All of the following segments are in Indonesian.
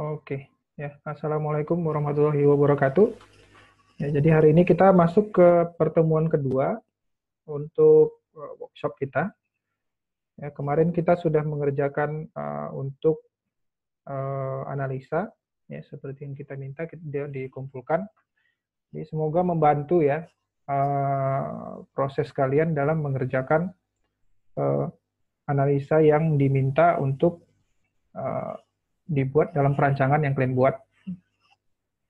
Oke, ya. Assalamualaikum warahmatullahi wabarakatuh. Ya, jadi hari ini kita masuk ke pertemuan kedua untuk eh, workshop kita. Ya, kemarin kita sudah mengerjakan uh, untuk uh, analisa, ya seperti yang kita minta kita, dikumpulkan. Jadi semoga membantu ya uh, proses kalian dalam mengerjakan uh, analisa yang diminta untuk uh, dibuat dalam perancangan yang kalian buat.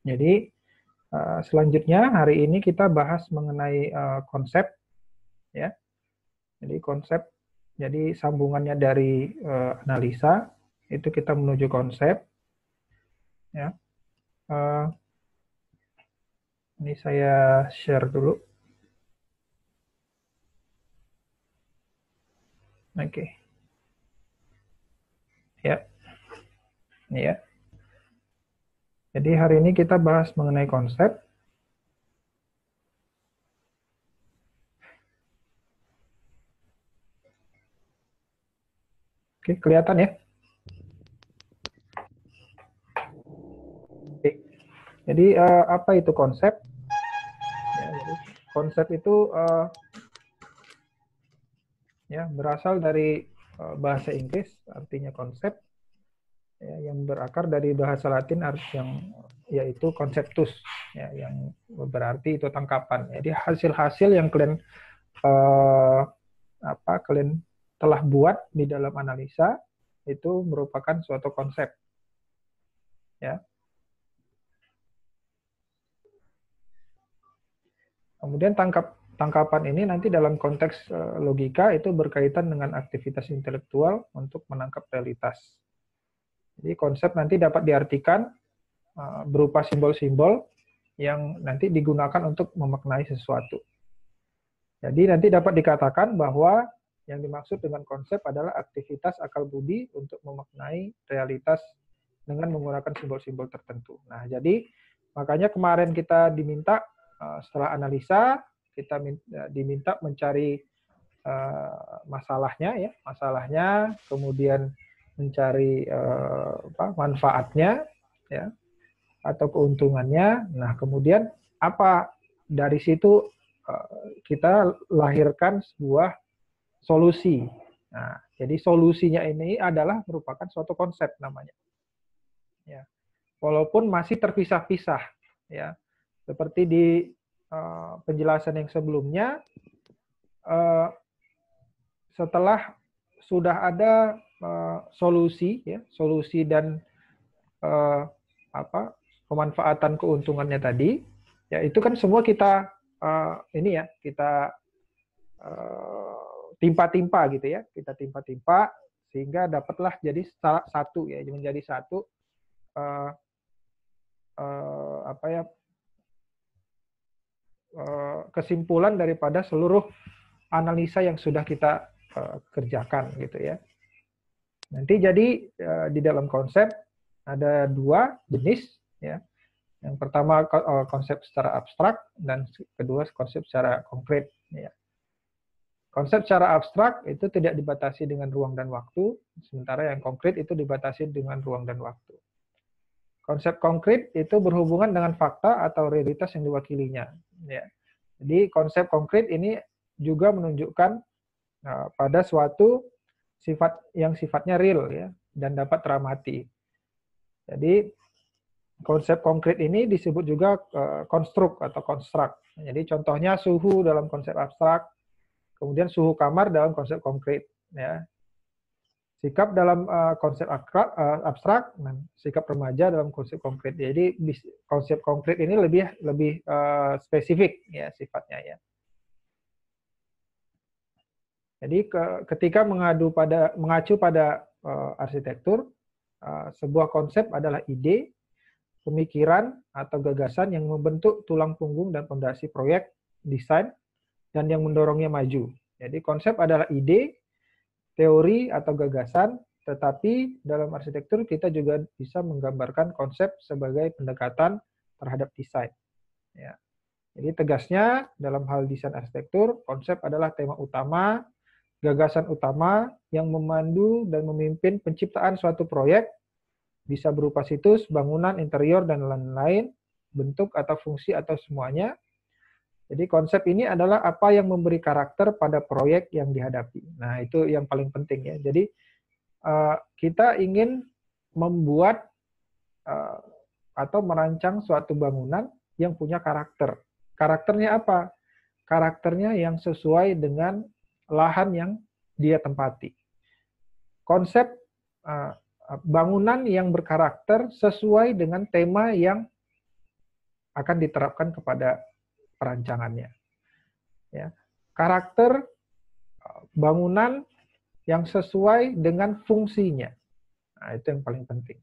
Jadi eh, selanjutnya hari ini kita bahas mengenai eh, konsep ya. Jadi konsep jadi sambungannya dari eh, analisa itu kita menuju konsep ya. ini saya share dulu. Oke. Okay. Ya ya. Jadi hari ini kita bahas mengenai konsep Oke, kelihatan ya? Oke. Jadi uh, apa itu konsep? Ya, konsep itu uh, ya berasal dari uh, bahasa Inggris, artinya konsep ya, yang berakar dari bahasa Latin yang yaitu konseptus ya, yang berarti itu tangkapan. Jadi hasil-hasil yang kalian eh, apa kalian telah buat di dalam analisa itu merupakan suatu konsep. Ya. Kemudian tangkap tangkapan ini nanti dalam konteks eh, logika itu berkaitan dengan aktivitas intelektual untuk menangkap realitas jadi konsep nanti dapat diartikan uh, berupa simbol-simbol yang nanti digunakan untuk memaknai sesuatu. Jadi nanti dapat dikatakan bahwa yang dimaksud dengan konsep adalah aktivitas akal budi untuk memaknai realitas dengan menggunakan simbol-simbol tertentu. Nah, jadi makanya kemarin kita diminta uh, setelah analisa kita uh, diminta mencari masalahnya ya, masalahnya kemudian mencari uh, apa, manfaatnya ya atau keuntungannya. Nah, kemudian apa dari situ uh, kita lahirkan sebuah solusi. Nah, jadi solusinya ini adalah merupakan suatu konsep namanya. Ya. Walaupun masih terpisah-pisah ya. Seperti di uh, penjelasan yang sebelumnya uh, setelah sudah ada Eh, solusi ya solusi dan uh, apa pemanfaatan keuntungannya tadi ya itu kan semua kita uh, ini ya kita timpa-timpa uh, gitu ya kita timpa-timpa sehingga dapatlah jadi satu ya menjadi satu uh, uh, apa ya uh, kesimpulan daripada seluruh analisa yang sudah kita uh, kerjakan gitu ya Nanti jadi eh, di dalam konsep ada dua jenis ya. Yang pertama eh, konsep secara abstrak dan kedua konsep secara konkret ya. Konsep secara abstrak itu tidak dibatasi dengan ruang dan waktu, sementara yang konkret itu dibatasi dengan ruang dan waktu. Konsep konkret itu berhubungan dengan fakta atau realitas yang diwakilinya. Ya. Jadi konsep konkret ini juga menunjukkan eh, pada suatu sifat yang sifatnya real ya dan dapat teramati. Jadi konsep konkret ini disebut juga eh, konstruk uh, atau konstrak Jadi contohnya suhu dalam konsep abstrak, kemudian suhu kamar dalam konsep konkret ya. Sikap dalam uh, konsep eh, abstrak, uh, abstrak sikap remaja dalam konsep konkret. Jadi konsep konkret ini lebih lebih spesifik ya sifatnya ya. Jadi ketika mengadu pada mengacu pada uh, arsitektur, uh, sebuah konsep adalah ide, pemikiran atau gagasan yang membentuk tulang punggung dan pondasi proyek, desain dan yang mendorongnya maju. Jadi konsep adalah ide, teori atau gagasan, tetapi dalam arsitektur kita juga bisa menggambarkan konsep sebagai pendekatan terhadap desain. Ya. Jadi tegasnya dalam hal desain arsitektur, konsep adalah tema utama gagasan utama yang memandu dan memimpin penciptaan suatu proyek, bisa berupa situs, bangunan, interior, dan lain-lain, bentuk atau fungsi atau semuanya. Jadi konsep ini adalah apa yang memberi karakter pada proyek yang dihadapi. Nah itu yang paling penting ya. Jadi eh, kita ingin membuat eh, atau merancang suatu bangunan yang punya karakter. Karakternya apa? Karakternya yang sesuai dengan lahan yang dia tempati. Konsep eh, bangunan yang berkarakter sesuai dengan tema yang akan diterapkan kepada perancangannya. Ya. Karakter eh, bangunan yang sesuai dengan fungsinya. Nah, itu yang paling penting.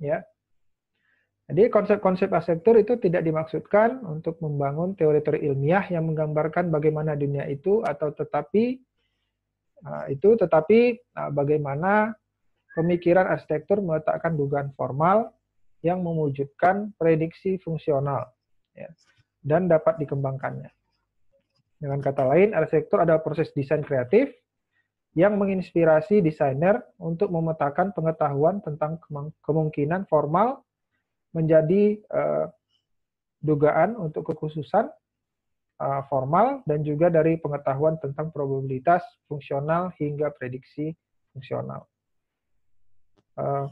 Ya. Jadi konsep-konsep arsitektur itu tidak dimaksudkan untuk membangun teori-teori ilmiah yang menggambarkan bagaimana dunia itu atau tetapi uh, itu tetapi uh, bagaimana pemikiran arsitektur meletakkan dugaan formal yang mewujudkan prediksi fungsional ya, dan dapat dikembangkannya. Dengan kata lain, arsitektur adalah proses desain kreatif yang menginspirasi desainer untuk memetakan pengetahuan tentang kemungkinan formal menjadi uh, dugaan untuk kekhususan uh, formal dan juga dari pengetahuan tentang probabilitas fungsional hingga prediksi fungsional. Uh,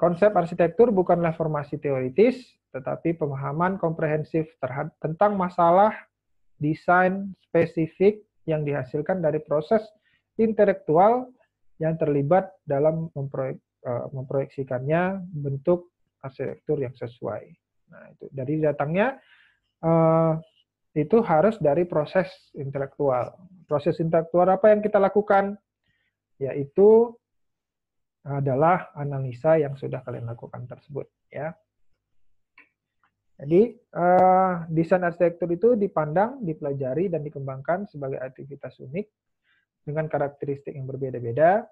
konsep arsitektur bukanlah formasi teoritis, tetapi pemahaman komprehensif terhadap, tentang masalah desain spesifik yang dihasilkan dari proses intelektual yang terlibat dalam memproyek, uh, memproyeksikannya bentuk arsitektur yang sesuai. Nah, itu dari datangnya eh, itu harus dari proses intelektual. Proses intelektual apa yang kita lakukan? Yaitu adalah analisa yang sudah kalian lakukan tersebut, ya. Jadi, eh, desain arsitektur itu dipandang, dipelajari, dan dikembangkan sebagai aktivitas unik dengan karakteristik yang berbeda-beda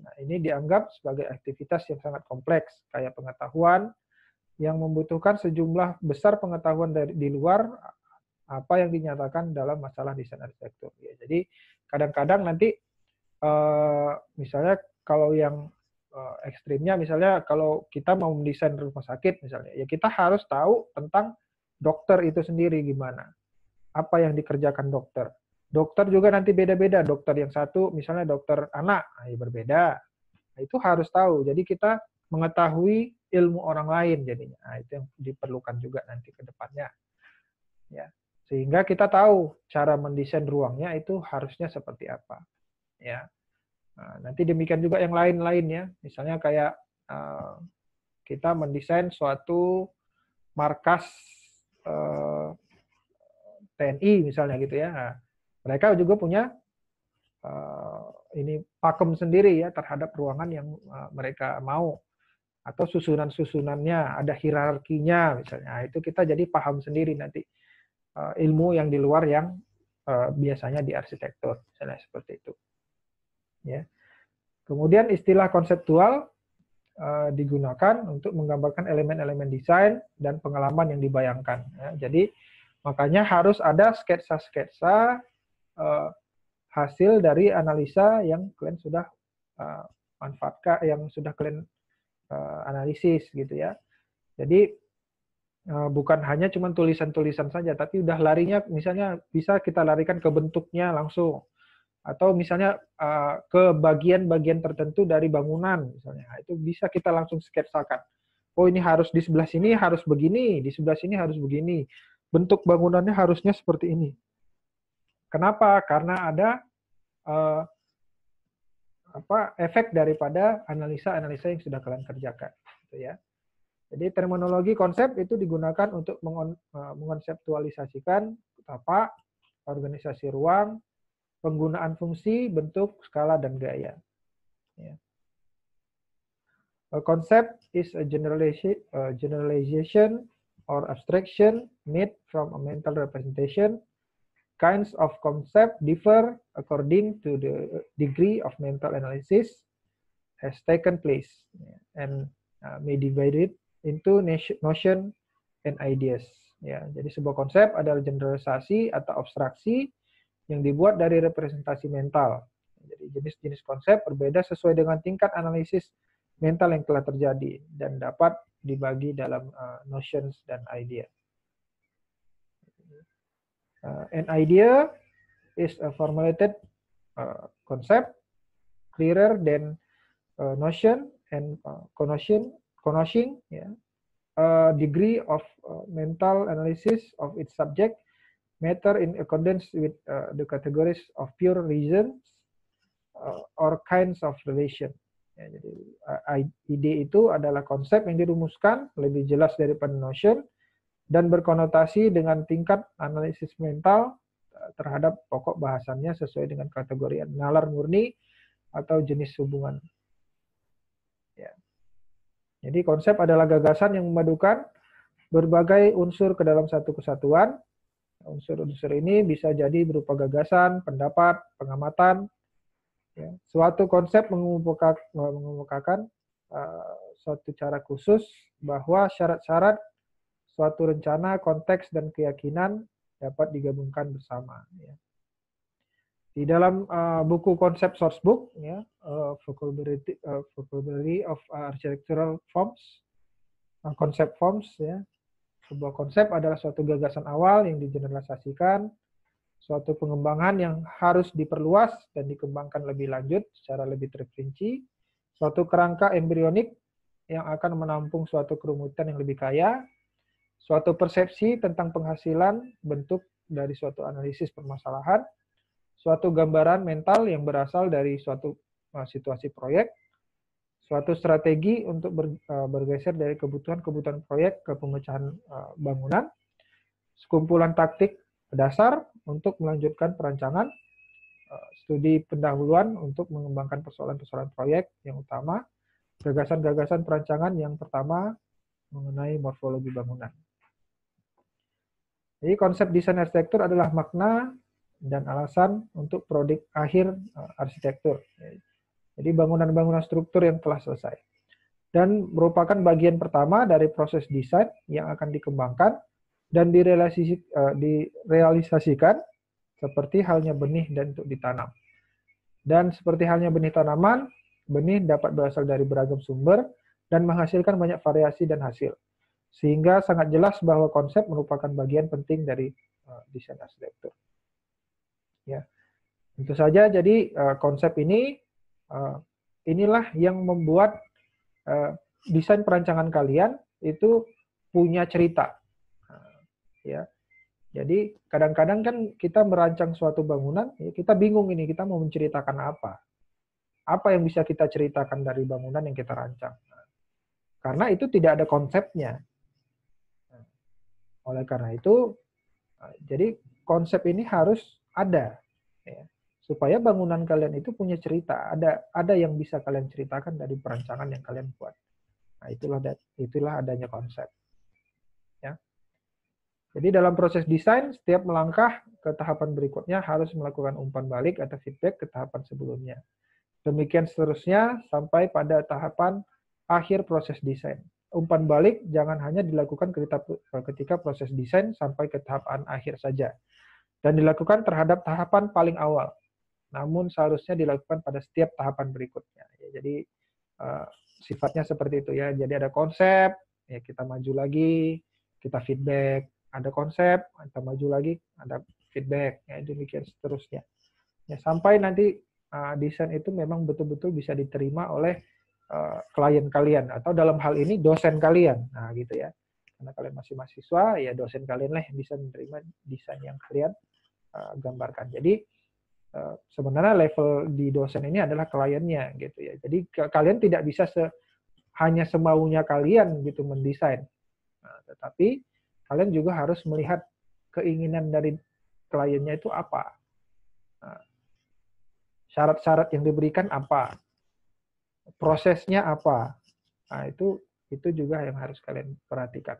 Nah, ini dianggap sebagai aktivitas yang sangat kompleks, kayak pengetahuan yang membutuhkan sejumlah besar pengetahuan dari di luar apa yang dinyatakan dalam masalah desain arsitektur. Ya, jadi kadang-kadang nanti eh, misalnya kalau yang eh, ekstrimnya misalnya kalau kita mau mendesain rumah sakit misalnya, ya kita harus tahu tentang dokter itu sendiri gimana, apa yang dikerjakan dokter Dokter juga nanti beda-beda. Dokter yang satu misalnya dokter anak, nah, ya berbeda. Nah, itu harus tahu. Jadi kita mengetahui ilmu orang lain jadinya. Nah, itu yang diperlukan juga nanti ke depannya. Ya. Sehingga kita tahu cara mendesain ruangnya itu harusnya seperti apa. Ya. Nah, nanti demikian juga yang lain-lain ya. Misalnya kayak uh, kita mendesain suatu markas uh, eh, TNI misalnya gitu ya. Nah, mereka juga punya uh, ini pakem sendiri ya terhadap ruangan yang uh, mereka mau atau susunan-susunannya ada hierarkinya misalnya nah, itu kita jadi paham sendiri nanti uh, ilmu yang di luar yang uh, biasanya di arsitektur misalnya seperti itu ya kemudian istilah konseptual uh, digunakan untuk menggambarkan elemen-elemen desain dan pengalaman yang dibayangkan ya. jadi makanya harus ada sketsa-sketsa uh, hasil dari analisa yang kalian sudah uh, manfaatkan, yang sudah kalian uh, analisis gitu ya. Jadi uh, bukan hanya cuma tulisan-tulisan saja, tapi udah larinya misalnya bisa kita larikan ke bentuknya langsung, atau misalnya uh, ke bagian-bagian tertentu dari bangunan misalnya, nah, itu bisa kita langsung sketsakan. Oh ini harus di sebelah sini harus begini, di sebelah sini harus begini, bentuk bangunannya harusnya seperti ini. Kenapa? Karena ada uh, apa efek daripada analisa-analisa yang sudah kalian kerjakan, gitu ya. Jadi terminologi konsep itu digunakan untuk mengon, eh, mengonseptualisasikan apa organisasi ruang, penggunaan fungsi, bentuk, skala, dan gaya. Ya. A concept is a generalization or abstraction made from a mental representation kinds of concept differ according to the degree of mental analysis has taken place and uh, may divided into notion and ideas. Ya, jadi sebuah konsep adalah generalisasi atau abstraksi yang dibuat dari representasi mental. Jadi jenis-jenis konsep berbeda sesuai dengan tingkat analisis mental yang telah terjadi dan dapat dibagi dalam uh, notions dan ideas. Uh, an idea is a formulated uh, concept clearer than uh, notion and uh, connotation, connotation yeah, a degree of uh, mental analysis of its subject matter in accordance with uh, the categories of pure reasons uh, or kinds of relation. Ya, jadi uh, ide itu adalah konsep yang dirumuskan lebih jelas daripada notion dan berkonotasi dengan tingkat analisis mental eh, terhadap pokok bahasannya sesuai dengan kategori nalar murni atau jenis hubungan. Ya. Jadi konsep adalah gagasan yang memadukan berbagai unsur ke dalam satu kesatuan. Unsur-unsur ini bisa jadi berupa gagasan, pendapat, pengamatan. Ya. Suatu konsep mengemukakan, mengemukakan uh, suatu cara khusus bahwa syarat-syarat suatu rencana, konteks, dan keyakinan dapat digabungkan bersama. Ya. Di dalam eh, buku konsep sourcebook, ya, uh, vocabulary, of architectural forms, konsep forms, ya. sebuah konsep adalah suatu gagasan awal yang digeneralisasikan, suatu pengembangan yang harus diperluas dan dikembangkan lebih lanjut secara lebih terperinci, suatu kerangka embrionik yang akan menampung suatu kerumutan yang lebih kaya, Suatu persepsi tentang penghasilan bentuk dari suatu analisis permasalahan, suatu gambaran mental yang berasal dari suatu eh, situasi proyek, suatu strategi untuk eh, bergeser dari kebutuhan-kebutuhan proyek ke pemecahan eh, bangunan, sekumpulan taktik dasar untuk melanjutkan perancangan, studi pendahuluan untuk mengembangkan persoalan-persoalan proyek yang utama, gagasan-gagasan perancangan yang pertama mengenai morfologi bangunan. Jadi konsep desain arsitektur adalah makna dan alasan untuk produk akhir eh, arsitektur. Jadi bangunan-bangunan struktur yang telah selesai. Dan merupakan bagian pertama dari proses desain yang akan dikembangkan dan eh, direalisasikan seperti halnya benih dan untuk ditanam. Dan seperti halnya benih tanaman, benih dapat berasal dari beragam sumber dan menghasilkan banyak variasi dan hasil. Sehingga sangat jelas bahwa konsep merupakan bagian penting dari uh, desain arsitektur. Ya. Tentu saja jadi uh, konsep ini uh, inilah yang membuat uh, desain perancangan kalian itu punya cerita. Uh, ya. Jadi kadang-kadang kan kita merancang suatu bangunan, ya kita bingung ini kita mau menceritakan apa. Apa yang bisa kita ceritakan dari bangunan yang kita rancang. Nah, karena itu tidak ada konsepnya. Oleh karena itu, eh, jadi konsep ini harus ada ya. supaya bangunan kalian itu punya cerita, ada ada yang bisa kalian ceritakan dari perancangan yang kalian buat. Nah, itulah itulah adanya konsep. Ya. Jadi dalam proses desain, setiap melangkah ke tahapan berikutnya harus melakukan umpan balik atau feedback ke tahapan sebelumnya. Demikian seterusnya sampai pada tahapan akhir proses desain umpan balik jangan hanya dilakukan eh, ketika proses desain sampai ke tahapan akhir saja, dan dilakukan terhadap tahapan paling awal. Namun seharusnya dilakukan pada setiap tahapan berikutnya. Ya, jadi eh, sifatnya seperti itu ya. Jadi ada konsep, ya kita maju lagi, kita feedback. Ada konsep, kita maju lagi, ada feedback. Ya, demikian seterusnya. Ya, sampai nanti eh, desain itu memang betul-betul bisa diterima oleh Eh, klien kalian atau dalam hal ini dosen kalian. Nah, gitu ya. Karena kalian masih mahasiswa, ya dosen kalian lah yang bisa menerima desain yang kalian eh, gambarkan. Jadi uh, sebenarnya level di dosen ini adalah kliennya gitu ya. Jadi kalian tidak bisa se hanya semaunya kalian gitu mendesain. Nah, tetapi kalian juga harus melihat keinginan dari kliennya itu apa. Nah, syarat-syarat yang diberikan apa prosesnya apa. Nah, itu itu juga yang harus kalian perhatikan.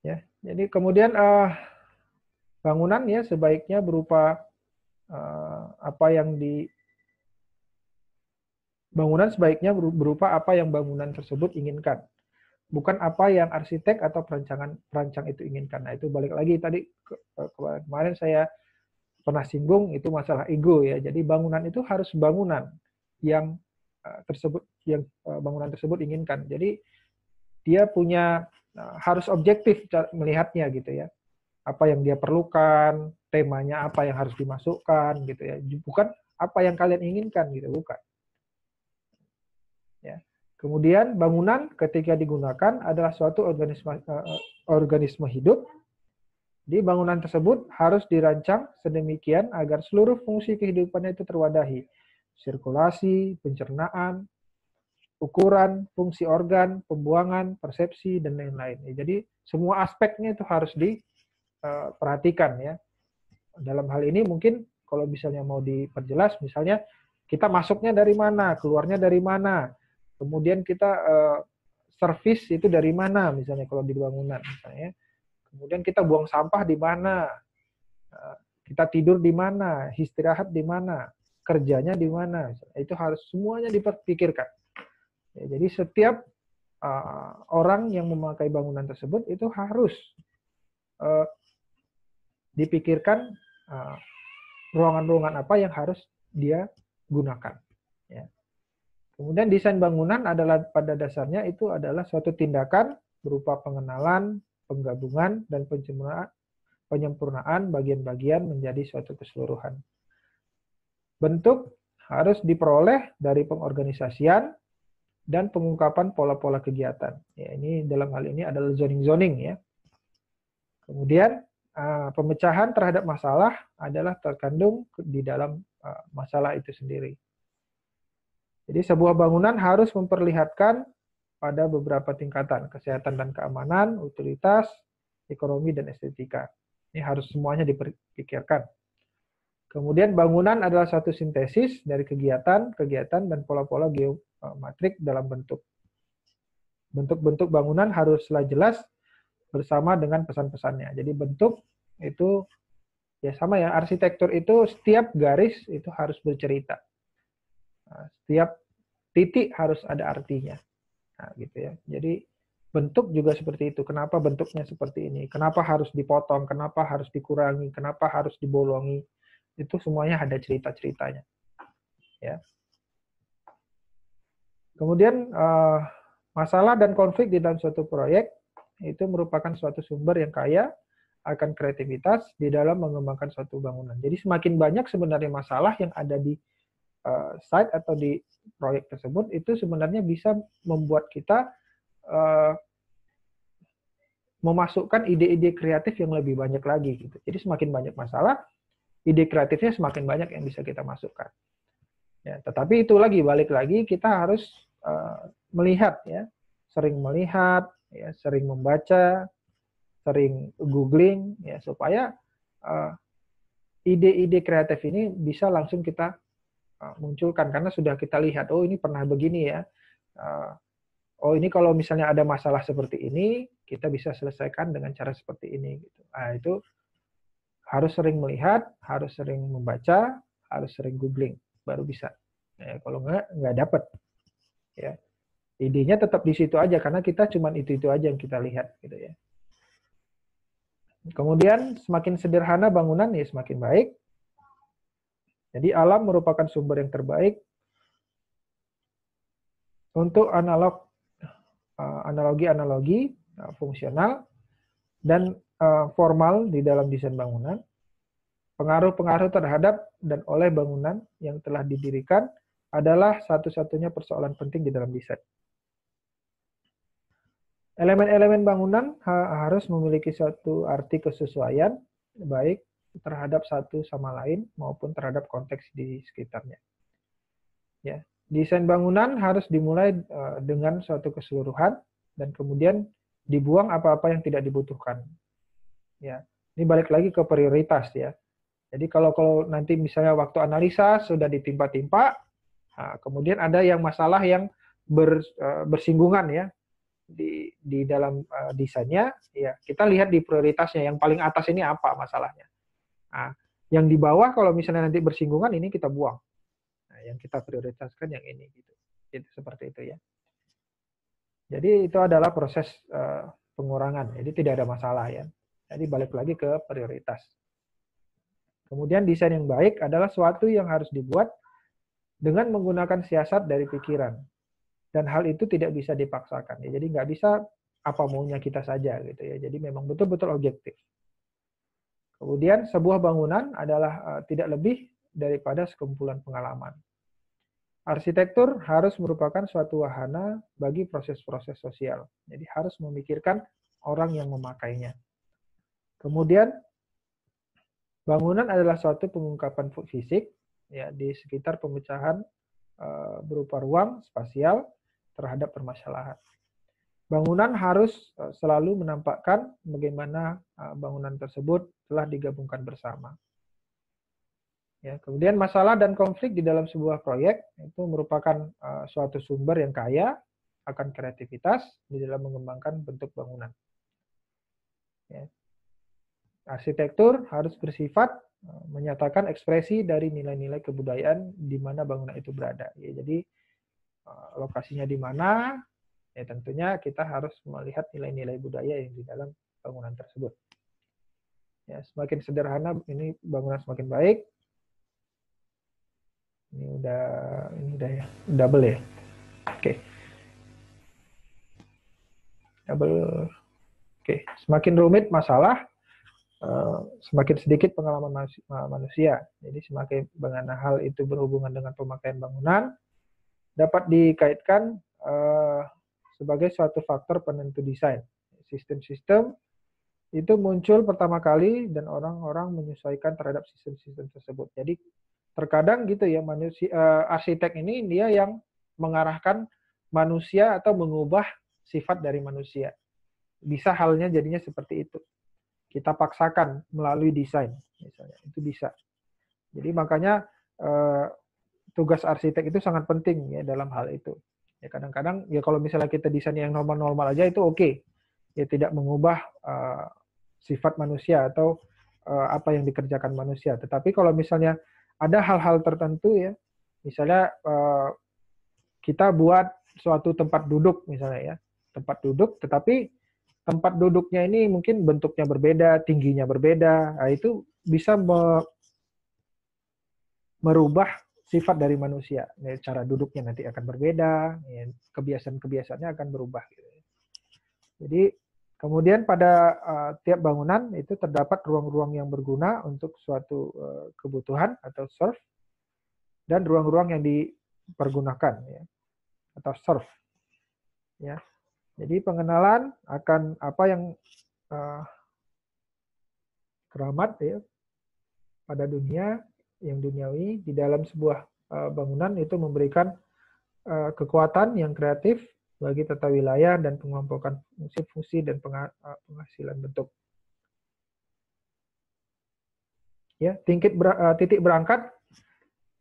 Ya, jadi kemudian uh, bangunan ya sebaiknya berupa uh, apa yang di bangunan sebaiknya berupa apa yang bangunan tersebut inginkan. Bukan apa yang arsitek atau perancangan perancang itu inginkan. Nah, itu balik lagi tadi ke, kemarin saya pernah singgung itu masalah ego ya. Jadi bangunan itu harus bangunan yang eh, tersebut yang eh, bangunan tersebut inginkan. Jadi dia punya eh, harus objektif melihatnya gitu ya. Apa yang dia perlukan, temanya apa yang harus dimasukkan gitu ya. Bukan apa yang kalian inginkan gitu, bukan. Ya. Kemudian bangunan ketika digunakan adalah suatu organisme organisme hidup di bangunan tersebut harus dirancang sedemikian agar seluruh fungsi kehidupannya itu terwadahi. Sirkulasi, pencernaan, ukuran, fungsi organ, pembuangan, persepsi, dan lain-lain. Ya, jadi semua aspeknya itu harus diperhatikan eh, ya. Dalam hal ini mungkin kalau misalnya mau diperjelas, misalnya kita masuknya dari mana, keluarnya dari mana, kemudian kita uh, servis itu dari mana, misalnya kalau di bangunan, misalnya. Ya. Kemudian kita buang sampah di mana? Eh, kita tidur di mana? Istirahat di mana? Kerjanya di mana? Itu harus semuanya diperpikirkan. Ya, jadi setiap eh, orang yang memakai bangunan tersebut itu harus eh, dipikirkan ruangan-ruangan apa yang harus dia gunakan. Ya. Kemudian desain bangunan adalah pada dasarnya itu adalah suatu tindakan berupa pengenalan, penggabungan dan penyempurnaan bagian-bagian menjadi suatu keseluruhan. Bentuk harus diperoleh dari pengorganisasian dan pengungkapan pola-pola kegiatan. Ya, ini dalam hal ini adalah zoning-zoning ya. Kemudian ah, pemecahan terhadap masalah adalah terkandung di dalam ah, masalah itu sendiri. Jadi sebuah bangunan harus memperlihatkan pada beberapa tingkatan, kesehatan dan keamanan, utilitas, ekonomi, dan estetika. Ini harus semuanya dipikirkan. Kemudian bangunan adalah satu sintesis dari kegiatan, kegiatan, dan pola-pola geometrik dalam bentuk. Bentuk-bentuk bangunan haruslah jelas bersama dengan pesan-pesannya. Jadi bentuk itu ya sama ya, arsitektur itu setiap garis itu harus bercerita. Nah, setiap titik harus ada artinya. Nah, gitu ya. Jadi bentuk juga seperti itu. Kenapa bentuknya seperti ini? Kenapa harus dipotong? Kenapa harus dikurangi? Kenapa harus dibolongi? Itu semuanya ada cerita-ceritanya. Ya. Kemudian uh, masalah dan konflik di dalam suatu proyek itu merupakan suatu sumber yang kaya akan kreativitas di dalam mengembangkan suatu bangunan. Jadi semakin banyak sebenarnya masalah yang ada di uh, site atau di proyek tersebut itu sebenarnya bisa membuat kita uh, memasukkan ide-ide kreatif yang lebih banyak lagi gitu. Jadi semakin banyak masalah, ide kreatifnya semakin banyak yang bisa kita masukkan. Ya, tetapi itu lagi balik lagi kita harus uh, melihat ya, sering melihat, ya, sering membaca, sering googling ya supaya ide-ide uh, ide -ide kreatif ini bisa langsung kita Ah. munculkan karena sudah kita lihat oh ini pernah begini ya ah, oh ini kalau misalnya ada masalah seperti ini kita bisa selesaikan dengan cara seperti ini gitu nah itu harus sering melihat harus sering membaca harus sering googling baru bisa nah, kalau nggak nggak dapat ya idenya tetap di situ aja karena kita cuma itu itu aja yang kita lihat gitu ya kemudian semakin sederhana bangunan ya semakin baik jadi alam merupakan sumber yang terbaik untuk analog eh, analogi-analogi eh, fungsional dan eh, formal di dalam desain bangunan, pengaruh-pengaruh terhadap dan oleh bangunan yang telah didirikan adalah satu-satunya persoalan penting di dalam desain. Elemen-elemen bangunan harus memiliki suatu arti kesesuaian, baik terhadap satu sama lain maupun terhadap konteks di sekitarnya. Ya, desain bangunan harus dimulai eh, dengan suatu keseluruhan dan kemudian dibuang apa-apa yang tidak dibutuhkan. Ya, ini balik lagi ke prioritas ya. Jadi kalau kalau nanti misalnya waktu analisa sudah ditimpa-timpa, nah, kemudian ada yang masalah yang ber, eh, bersinggungan ya di di dalam eh, desainnya, ya kita lihat di prioritasnya yang paling atas ini apa masalahnya. Nah, yang di bawah kalau misalnya nanti bersinggungan ini kita buang. Nah, yang kita prioritaskan yang ini gitu. Itu seperti itu ya. Jadi itu adalah proses eh, pengurangan. Jadi tidak ada masalah ya. Jadi balik lagi ke prioritas. Kemudian desain yang baik adalah suatu yang harus dibuat dengan menggunakan siasat dari pikiran. Dan hal itu tidak bisa dipaksakan. Ya. Jadi nggak bisa apa maunya kita saja gitu ya. Jadi memang betul-betul objektif. Kemudian sebuah bangunan adalah eh, tidak lebih daripada sekumpulan pengalaman. Arsitektur harus merupakan suatu wahana bagi proses-proses sosial. Jadi harus memikirkan orang yang memakainya. Kemudian bangunan adalah suatu pengungkapan fisik ya di sekitar pemecahan eh, berupa ruang spasial terhadap permasalahan. Bangunan harus e, selalu menampakkan bagaimana e, bangunan tersebut telah digabungkan bersama. Ya, kemudian masalah dan konflik di dalam sebuah proyek itu merupakan e, suatu sumber yang kaya akan kreativitas di dalam mengembangkan bentuk bangunan. Ya. Arsitektur harus bersifat menyatakan ekspresi dari nilai-nilai kebudayaan di mana bangunan itu berada. Ya, jadi lokasinya di mana, Ya, tentunya kita harus melihat nilai-nilai budaya yang di dalam bangunan tersebut. Ya, semakin sederhana ini bangunan semakin baik. Ini udah ini udah ya, double ya. Oke. Okay. Double. Oke, okay. semakin rumit masalah, eh, semakin sedikit pengalaman manusia. Jadi semakin bagaimana hal itu berhubungan dengan pemakaian bangunan dapat dikaitkan eh, sebagai suatu faktor penentu desain. Sistem-sistem itu muncul pertama kali dan orang-orang menyesuaikan terhadap sistem-sistem tersebut. Jadi terkadang gitu ya manusia uh, arsitek ini dia yang mengarahkan manusia atau mengubah sifat dari manusia. Bisa halnya jadinya seperti itu. Kita paksakan melalui desain misalnya. Itu bisa. Jadi makanya uh, tugas arsitek itu sangat penting ya dalam hal itu. Ya kadang-kadang ya kalau misalnya kita desain yang normal-normal aja itu oke. Okay. Ya tidak mengubah uh, sifat manusia atau uh, apa yang dikerjakan manusia. Tetapi kalau misalnya ada hal-hal tertentu ya, misalnya uh, kita buat suatu tempat duduk misalnya ya, tempat duduk tetapi tempat duduknya ini mungkin bentuknya berbeda, tingginya berbeda. Nah, itu bisa me merubah sifat dari manusia. Cara duduknya nanti akan berbeda, kebiasaan-kebiasaannya akan berubah. Gitu. Jadi kemudian pada uh, tiap bangunan itu terdapat ruang-ruang yang berguna untuk suatu uh, kebutuhan atau serve dan ruang-ruang yang dipergunakan ya, atau serve. Ya. Jadi pengenalan akan apa yang uh, keramat ya pada dunia yang duniawi di dalam sebuah eh, bangunan itu memberikan eh, kekuatan yang kreatif bagi tata wilayah dan pengelompokan fungsi-fungsi dan eh, penghasilan bentuk. Ya, tingkat ber, titik berangkat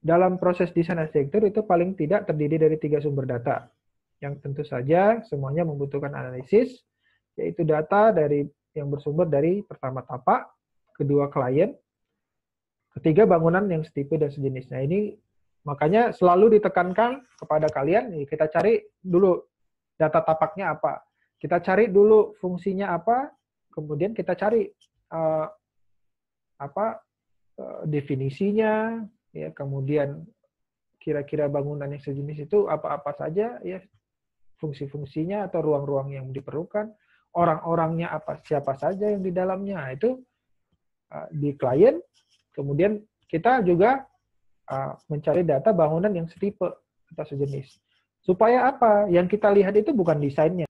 dalam proses desain arsitektur itu paling tidak terdiri dari tiga sumber data, yang tentu saja semuanya membutuhkan analisis, yaitu data dari yang bersumber dari pertama tapak, kedua klien, Ketiga, bangunan yang setipe dan sejenisnya. Ini makanya selalu ditekankan kepada kalian, kita cari dulu data tapaknya apa. Kita cari dulu fungsinya apa, kemudian kita cari uh, apa uh, definisinya, ya kemudian kira-kira bangunan yang sejenis itu apa-apa saja, ya fungsi-fungsinya atau ruang-ruang yang diperlukan, orang-orangnya apa siapa saja yang di dalamnya. Nah, itu eh, di klien Kemudian kita juga uh, mencari data bangunan yang setipe atau sejenis. Supaya apa? Yang kita lihat itu bukan desainnya.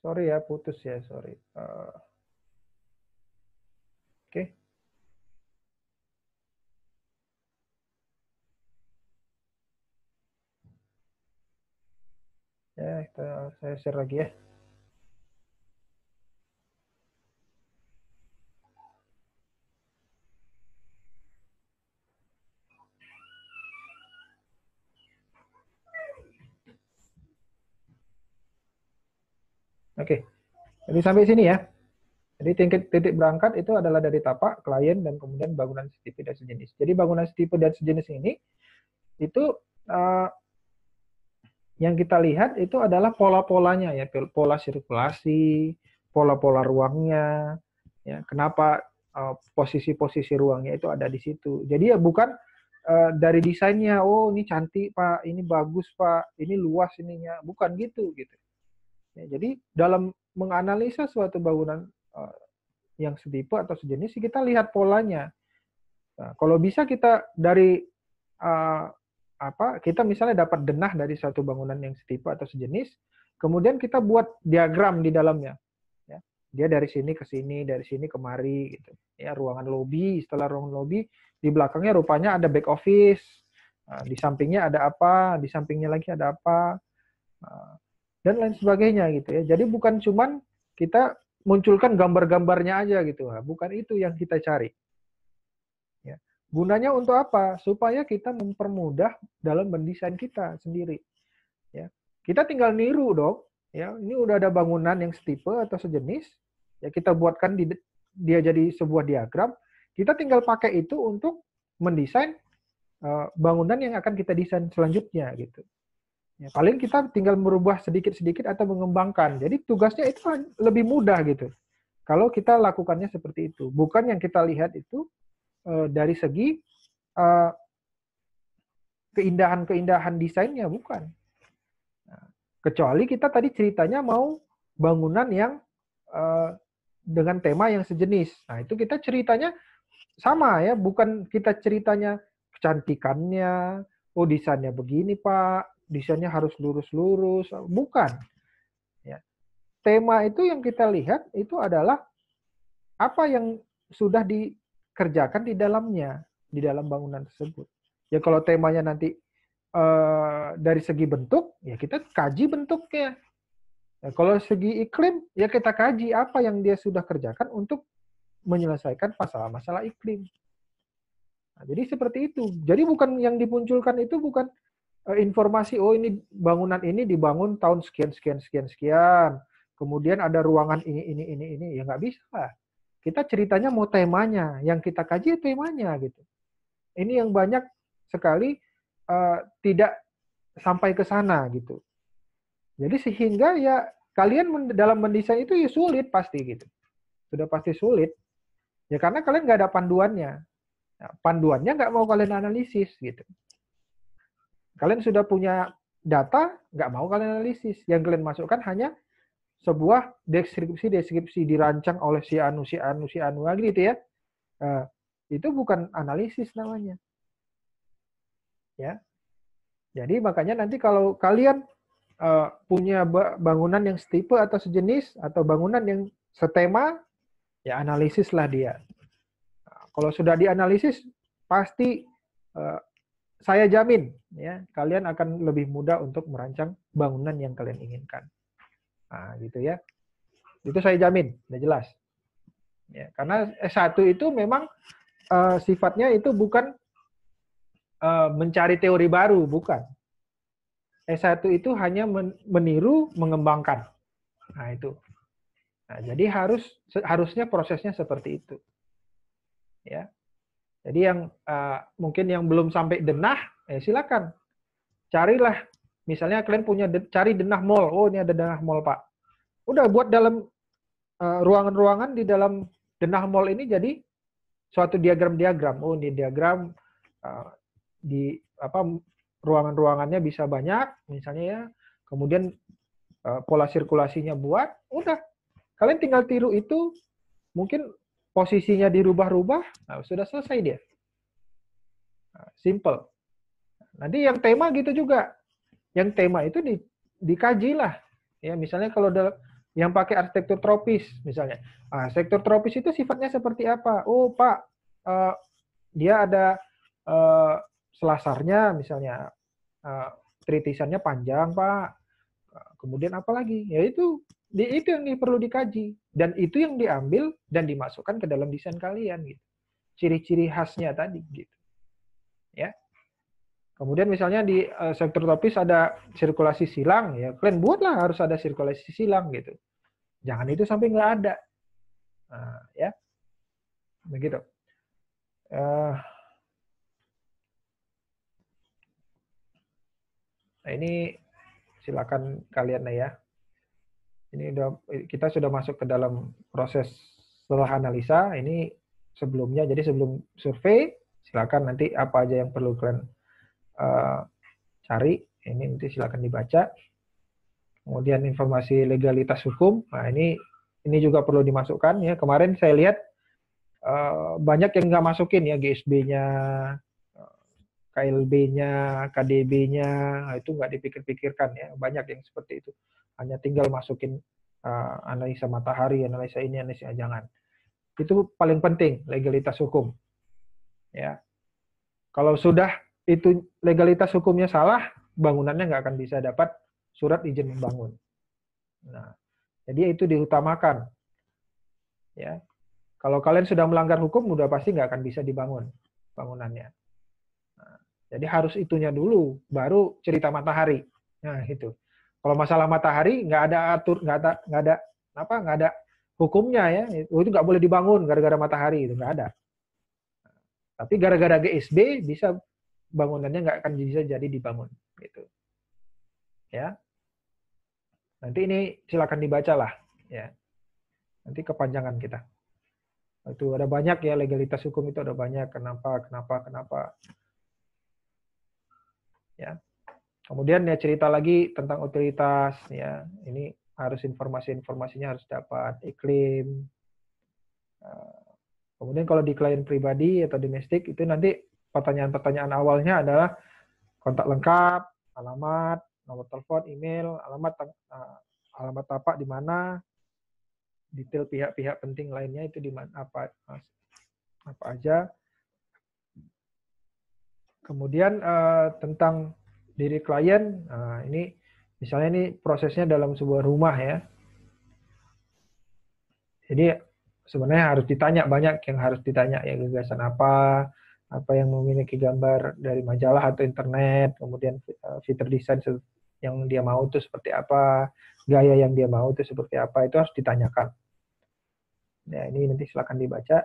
Sorry ya, putus ya, sorry. Uh, Oke. Ya, kita, saya share lagi ya. Oke, jadi sampai sini ya. Jadi titik, titik berangkat itu adalah dari tapak, klien, dan kemudian bangunan setipe dan sejenis. Jadi bangunan setipe dan sejenis ini, itu uh, yang kita lihat itu adalah pola-polanya ya, pola sirkulasi, pola-pola ruangnya, ya kenapa eh, posisi-posisi uh, ruangnya itu ada di situ. Jadi ya bukan uh, dari desainnya, oh ini cantik pak, ini bagus pak, ini luas ininya, bukan gitu gitu Ya, jadi dalam menganalisa suatu bangunan eh, yang setipe atau sejenis, kita lihat polanya. Nah, kalau bisa kita dari uh, apa kita misalnya dapat denah dari suatu bangunan yang setipe atau sejenis, kemudian kita buat diagram di dalamnya. Ya, dia dari sini ke sini, dari sini kemari, gitu. Ya, ruangan lobi, setelah ruangan lobi di belakangnya rupanya ada back office, nah, di sampingnya ada apa, di sampingnya lagi ada apa. Nah, dan lain sebagainya gitu ya. Jadi bukan cuman kita munculkan gambar-gambarnya aja gitu, nah, bukan itu yang kita cari. Ya. Gunanya untuk apa? Supaya kita mempermudah dalam mendesain kita sendiri. Ya. Kita tinggal niru dong. Ya, ini udah ada bangunan yang setipe atau sejenis, ya kita buatkan di, dia jadi sebuah diagram. Kita tinggal pakai itu untuk mendesain uh, bangunan yang akan kita desain selanjutnya gitu. Ya, paling kita tinggal merubah sedikit-sedikit atau mengembangkan. Jadi tugasnya itu kan lebih mudah gitu. Kalau kita lakukannya seperti itu, bukan yang kita lihat itu e, dari segi e, keindahan-keindahan desainnya, bukan. Nah, kecuali kita tadi ceritanya mau bangunan yang e, dengan tema yang sejenis. Nah, itu kita ceritanya sama ya, bukan kita ceritanya kecantikannya, oh desainnya begini Pak, desainnya harus lurus-lurus, bukan. Ya. Tema itu yang kita lihat itu adalah apa yang sudah dikerjakan di dalamnya, di dalam bangunan tersebut. Ya kalau temanya nanti uh, dari segi bentuk, ya kita kaji bentuknya. Ya, kalau segi iklim, ya kita kaji apa yang dia sudah kerjakan untuk menyelesaikan masalah-masalah iklim. Nah, jadi seperti itu. Jadi bukan yang dipunculkan itu bukan Eh, informasi oh ini bangunan ini dibangun tahun sekian sekian sekian sekian kemudian ada ruangan ini ini ini ini ya nggak bisa kita ceritanya mau temanya yang kita kaji ya temanya gitu ini yang banyak sekali uh, tidak sampai ke sana gitu jadi sehingga ya kalian dalam mendesain itu ya sulit pasti gitu sudah pasti sulit ya karena kalian nggak ada panduannya nah, panduannya nggak mau kalian analisis gitu Kalian sudah punya data, nggak mau kalian analisis. Yang kalian masukkan hanya sebuah deskripsi-deskripsi dirancang oleh si Anu, si Anu, si Anu lagi gitu ya. Uh, itu bukan analisis namanya. Ya. Jadi makanya nanti kalau kalian uh, punya bangunan yang setipe atau sejenis atau bangunan yang setema, ya analisislah dia. Nah, kalau sudah dianalisis pasti uh, saya jamin ya kalian akan lebih mudah untuk merancang bangunan yang kalian inginkan. Nah, gitu ya. Itu saya jamin, udah jelas. Ya, karena eh, S1 itu memang uh, sifatnya itu bukan uh, mencari teori baru, bukan. S1 itu hanya meniru, mengembangkan. Nah, itu. Nah, jadi harus harusnya prosesnya seperti itu. Ya. Jadi yang uh, mungkin yang belum sampai denah, ya silakan carilah. Misalnya kalian punya de cari denah mall, oh ini ada denah mall pak. Udah buat dalam eh, ruangan-ruangan uh, di dalam denah mall ini jadi suatu diagram-diagram. Oh ini diagram uh, di apa ruangan-ruangannya bisa banyak, misalnya ya. Kemudian uh, pola sirkulasinya buat, udah kalian tinggal tiru itu mungkin posisinya dirubah-rubah, nah, sudah selesai dia. Nah, simple. Nanti yang tema gitu juga. Yang tema itu di, dikajilah. Ya, misalnya kalau ada yang pakai arsitektur tropis misalnya. Nah, sektor tropis itu sifatnya seperti apa? Oh, Pak, uh, dia ada uh, selasarnya misalnya, uh, tritisannya panjang, Pak. kemudian apa lagi? Ya itu itu yang perlu dikaji dan itu yang diambil dan dimasukkan ke dalam desain kalian gitu. Ciri-ciri khasnya tadi gitu. Ya. Kemudian misalnya di uh, sektor topis ada sirkulasi silang ya, kalian buatlah harus ada sirkulasi silang gitu. Jangan itu sampai nggak ada. Nah, ya. Begitu. Uh, nah ini silakan kalian ya ini udah kita sudah masuk ke dalam proses setelah analisa ini sebelumnya jadi sebelum survei silakan nanti apa aja yang perlu kalian uh, cari ini nanti silakan dibaca kemudian informasi legalitas hukum nah ini ini juga perlu dimasukkan ya kemarin saya lihat uh, banyak yang nggak masukin ya GSB-nya KLB-nya, KDB-nya, nah, itu nggak dipikir-pikirkan ya. Banyak yang seperti itu. Hanya tinggal masukin uh, analisa matahari, analisa ini, analisa jangan. Itu paling penting legalitas hukum. Ya. Kalau sudah itu legalitas hukumnya salah, bangunannya nggak akan bisa dapat surat izin membangun. Nah, jadi itu diutamakan. Ya. Kalau kalian sudah melanggar hukum, udah pasti nggak akan bisa dibangun bangunannya. Jadi harus itunya dulu, baru cerita matahari. Nah itu. Kalau masalah matahari nggak ada atur, nggak ada nggak ada apa nggak ada hukumnya ya. Oh, itu nggak boleh dibangun gara-gara matahari itu nggak ada. Tapi gara-gara GSB bisa bangunannya nggak akan bisa jadi dibangun gitu. Ya. Nanti ini silakan dibacalah ya. Nanti kepanjangan kita. Itu ada banyak ya legalitas hukum itu ada banyak kenapa kenapa kenapa ya. Kemudian ya cerita lagi tentang utilitas ya. Ini harus informasi-informasinya harus dapat iklim. Eh, kemudian kalau di klien pribadi atau domestik itu nanti pertanyaan-pertanyaan awalnya adalah kontak lengkap, alamat, nomor telepon, email, alamat eh, alamat apa di mana, detail pihak-pihak penting lainnya itu di mana apa apa aja. Kemudian uh, tentang diri klien, uh, ini misalnya ini prosesnya dalam sebuah rumah ya. Jadi sebenarnya harus ditanya banyak yang harus ditanya ya gagasan apa, apa yang memiliki gambar dari majalah atau internet, kemudian eh, fitur desain yang dia mau itu seperti apa, gaya yang dia mau itu seperti apa, itu harus ditanyakan. Nah, ini nanti silakan dibaca.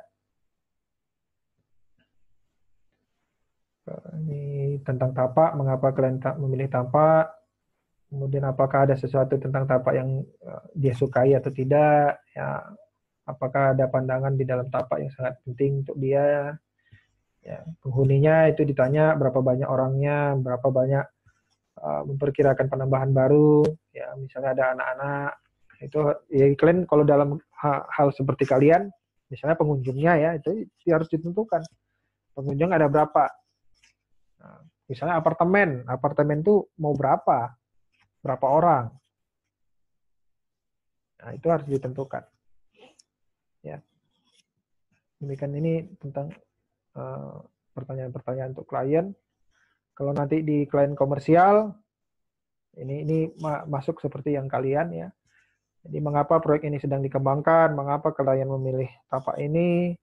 ini tentang tapak, mengapa kalian memilih tapak, kemudian apakah ada sesuatu tentang tapak yang eh, dia sukai atau tidak, ya, apakah ada pandangan di dalam tapak yang sangat penting untuk dia, ya, penghuninya itu ditanya berapa banyak orangnya, berapa banyak uh, memperkirakan penambahan baru, ya misalnya ada anak-anak, itu ya kalian kalau dalam hal, hal seperti kalian, misalnya pengunjungnya ya itu harus ditentukan pengunjung ada berapa Misalnya apartemen, apartemen tuh mau berapa? Berapa orang? Nah, itu harus ditentukan. Ya. Demikian ini tentang eh, pertanyaan-pertanyaan uh, untuk klien. Kalau nanti di klien komersial, ini ini masuk seperti yang kalian ya. Jadi mengapa proyek ini sedang dikembangkan, mengapa klien memilih tapak ini,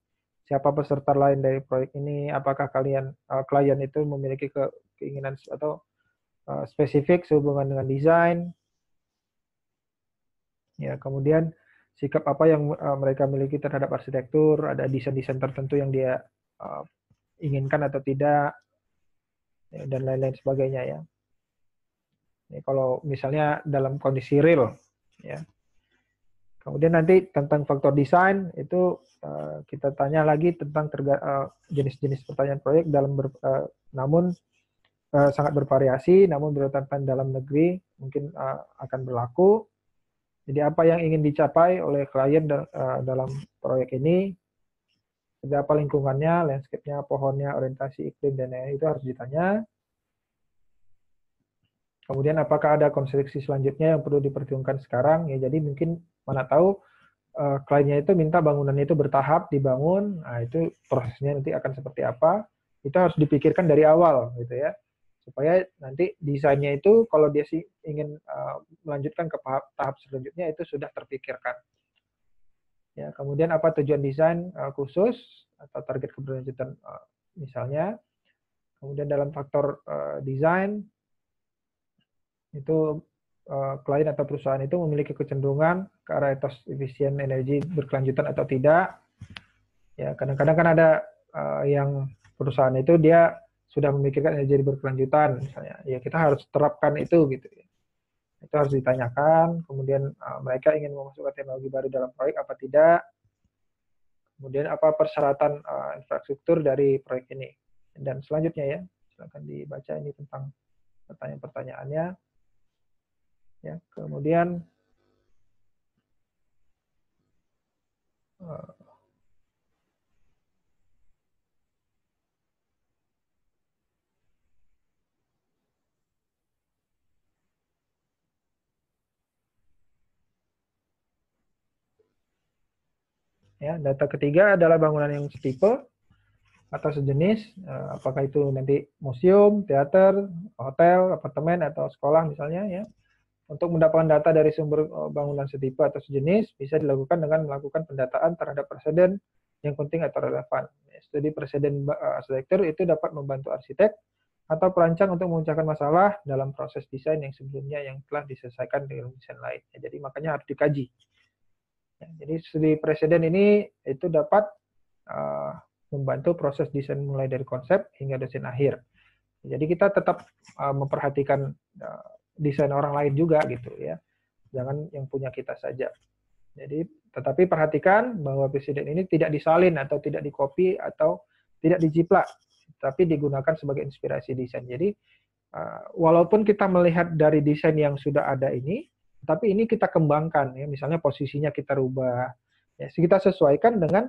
siapa peserta lain dari proyek ini, apakah kalian uh, klien itu memiliki ke, keinginan atau uh, spesifik sehubungan dengan desain. Ya, kemudian sikap apa yang uh, mereka miliki terhadap arsitektur, ada desain-desain tertentu yang dia uh, inginkan atau tidak ya, dan lain-lain sebagainya ya. Ini kalau misalnya dalam kondisi real ya. Kemudian nanti tentang faktor desain itu uh, kita tanya lagi tentang eh, jenis-jenis pertanyaan proyek dalam ber, uh, namun uh, sangat bervariasi, namun berdasarkan dalam negeri mungkin uh, akan berlaku. Jadi apa yang ingin dicapai oleh klien da uh, dalam proyek ini, seperti apa lingkungannya, landscape-nya, pohonnya, orientasi iklim dan lain-lain itu harus ditanya. Kemudian apakah ada konstruksi selanjutnya yang perlu diperhitungkan sekarang? Ya jadi mungkin Mana tahu uh, kliennya itu minta bangunannya itu bertahap dibangun, nah itu prosesnya nanti akan seperti apa, itu harus dipikirkan dari awal gitu ya. Supaya nanti desainnya itu kalau dia sih ingin uh, melanjutkan ke tahap, tahap selanjutnya itu sudah terpikirkan. Ya, kemudian apa tujuan desain uh, khusus atau target keberlanjutan uh, misalnya. Kemudian dalam faktor uh, desain itu Eh, klien atau perusahaan itu memiliki kecenderungan ke arah etos efisien energi berkelanjutan atau tidak. Ya, kadang-kadang kan ada uh, yang perusahaan itu dia sudah memikirkan energi berkelanjutan misalnya. Ya, kita harus terapkan itu gitu Itu harus ditanyakan, kemudian uh, mereka ingin memasukkan teknologi baru dalam proyek apa tidak. Kemudian apa persyaratan uh, infrastruktur dari proyek ini. Dan selanjutnya ya, silakan dibaca ini tentang pertanyaan-pertanyaannya Ya, kemudian eh, Ya, data ketiga adalah bangunan yang setipe atau sejenis, eh, apakah itu nanti museum, teater, hotel, apartemen atau sekolah misalnya ya. Untuk mendapatkan data dari sumber eh, bangunan setipe atau sejenis bisa dilakukan dengan melakukan pendataan terhadap presiden yang penting atau relevan. Studi presiden eh, arsitektur itu dapat membantu arsitek atau perancang untuk memecahkan masalah dalam proses desain yang sebelumnya yang telah diselesaikan dengan desain lain. Ya, jadi makanya harus dikaji. Ya, jadi studi presiden ini itu dapat eh, membantu proses desain mulai dari konsep hingga desain akhir. Jadi kita tetap memperhatikan desain orang lain juga gitu ya. Jangan yang punya kita saja. Jadi tetapi perhatikan bahwa presiden ini tidak disalin atau tidak dikopi atau tidak dijiplak, tapi digunakan sebagai inspirasi desain. Jadi eh, walaupun kita melihat dari desain yang sudah ada ini, tapi ini kita kembangkan ya, misalnya posisinya kita rubah, ya kita sesuaikan dengan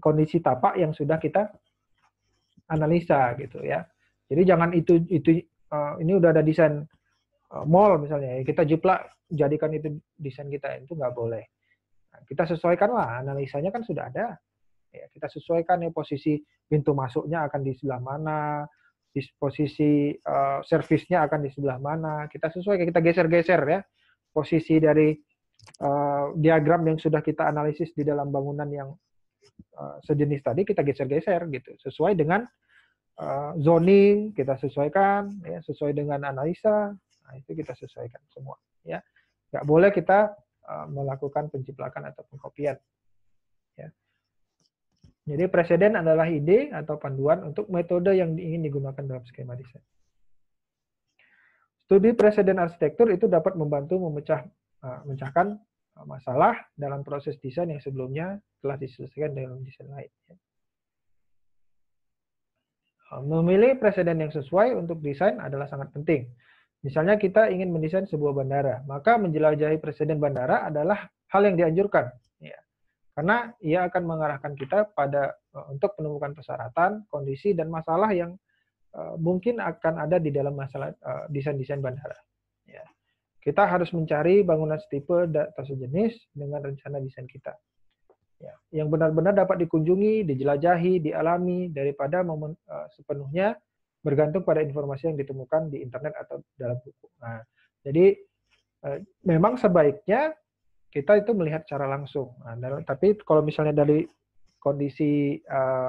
kondisi tapak yang sudah kita analisa gitu ya. Jadi jangan itu itu eh, ini udah ada desain Eh, mall misalnya ya, kita jiplak jadikan itu desain kita itu nggak boleh nah, kita sesuaikan lah analisanya kan sudah ada ya, kita sesuaikan ya posisi pintu masuknya akan di sebelah mana disposisi posisi uh, servisnya akan di sebelah mana kita sesuaikan kita geser-geser ya posisi dari uh, diagram yang sudah kita analisis di dalam bangunan yang uh, sejenis tadi kita geser-geser gitu sesuai dengan uh, zoning kita sesuaikan ya sesuai dengan analisa Nah, itu kita sesuaikan semua. Ya, nggak boleh kita uh, melakukan penciplakan atau pengkopian. Ya. Jadi presiden adalah ide atau panduan untuk metode yang ingin digunakan dalam skema desain. Studi presiden arsitektur itu dapat membantu memecah memecahkan eh, eh, masalah dalam proses desain yang sebelumnya telah diselesaikan dalam desain lain. Ya. Memilih presiden yang sesuai untuk desain adalah sangat penting. Misalnya kita ingin mendesain sebuah bandara, maka menjelajahi presiden bandara adalah hal yang dianjurkan. Ya. Karena ia akan mengarahkan kita pada eh, untuk menemukan persyaratan, kondisi, dan masalah yang eh, mungkin akan ada di dalam masalah eh, desain-desain bandara. Ya. Kita harus mencari bangunan setipe atau sejenis dengan rencana desain kita ya, yang benar-benar dapat dikunjungi, dijelajahi, dialami daripada momen, uh, sepenuhnya bergantung pada informasi yang ditemukan di internet atau dalam buku. Nah, jadi eh, memang sebaiknya kita itu melihat secara langsung. Nah, tapi kalau misalnya dari kondisi uh,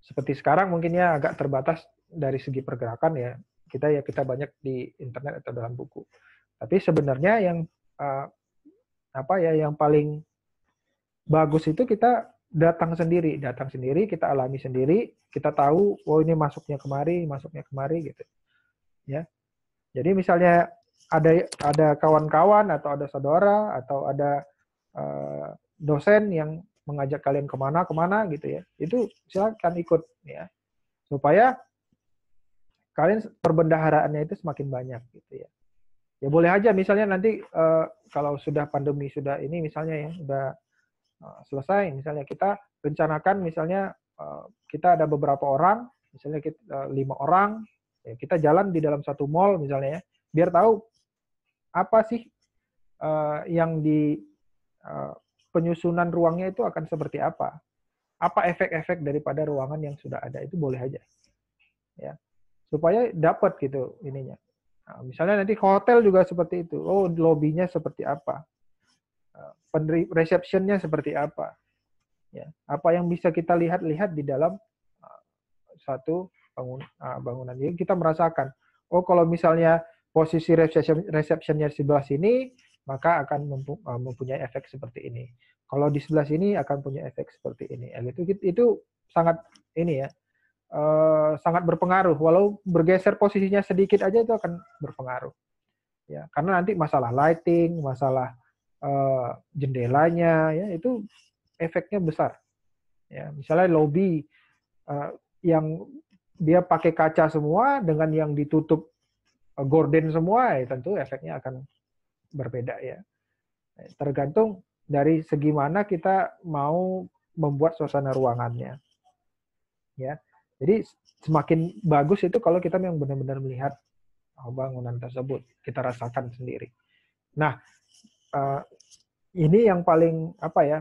seperti sekarang mungkinnya agak terbatas dari segi pergerakan ya kita ya kita banyak di internet atau dalam buku. Tapi sebenarnya yang uh, apa ya yang paling bagus itu kita datang sendiri, datang sendiri, kita alami sendiri, kita tahu, oh ini masuknya kemari, masuknya kemari gitu. Ya. Jadi misalnya ada ada kawan-kawan atau ada saudara atau ada uh, dosen yang mengajak kalian kemana kemana gitu ya, itu silakan ikut ya supaya kalian perbendaharaannya itu semakin banyak gitu ya. Ya boleh aja misalnya nanti uh, kalau sudah pandemi sudah ini misalnya ya sudah Nah, selesai, misalnya kita rencanakan misalnya eh, kita ada beberapa orang, misalnya kita eh, lima orang, ya kita jalan di dalam satu mall misalnya ya, biar tahu apa sih eh, yang di penyusunan ruangnya itu akan seperti apa, apa efek-efek daripada ruangan yang sudah ada itu boleh aja, ya supaya dapat gitu ininya. Nah, misalnya nanti hotel juga seperti itu, oh lobbynya seperti apa, receptionnya seperti apa. Ya, apa yang bisa kita lihat-lihat di dalam uh, satu bangun, uh, bangunan. ini? kita merasakan, oh kalau misalnya posisi reception, receptionnya sebelah sini, maka akan uh, mempunyai efek seperti ini. Kalau di sebelah sini akan punya efek seperti ini. Eh, itu itu sangat ini ya, sangat berpengaruh. Walau bergeser posisinya sedikit aja itu akan berpengaruh. Ya, karena nanti masalah lighting, masalah Eh, jendelanya ya itu efeknya besar ya misalnya lobby eh, yang dia pakai kaca semua dengan yang ditutup eh, gorden semua ya tentu efeknya akan berbeda ya tergantung dari segi mana kita mau membuat suasana ruangannya ya jadi semakin bagus itu kalau kita memang benar-benar melihat oh, bangunan tersebut kita rasakan sendiri nah uh, ini yang paling apa ya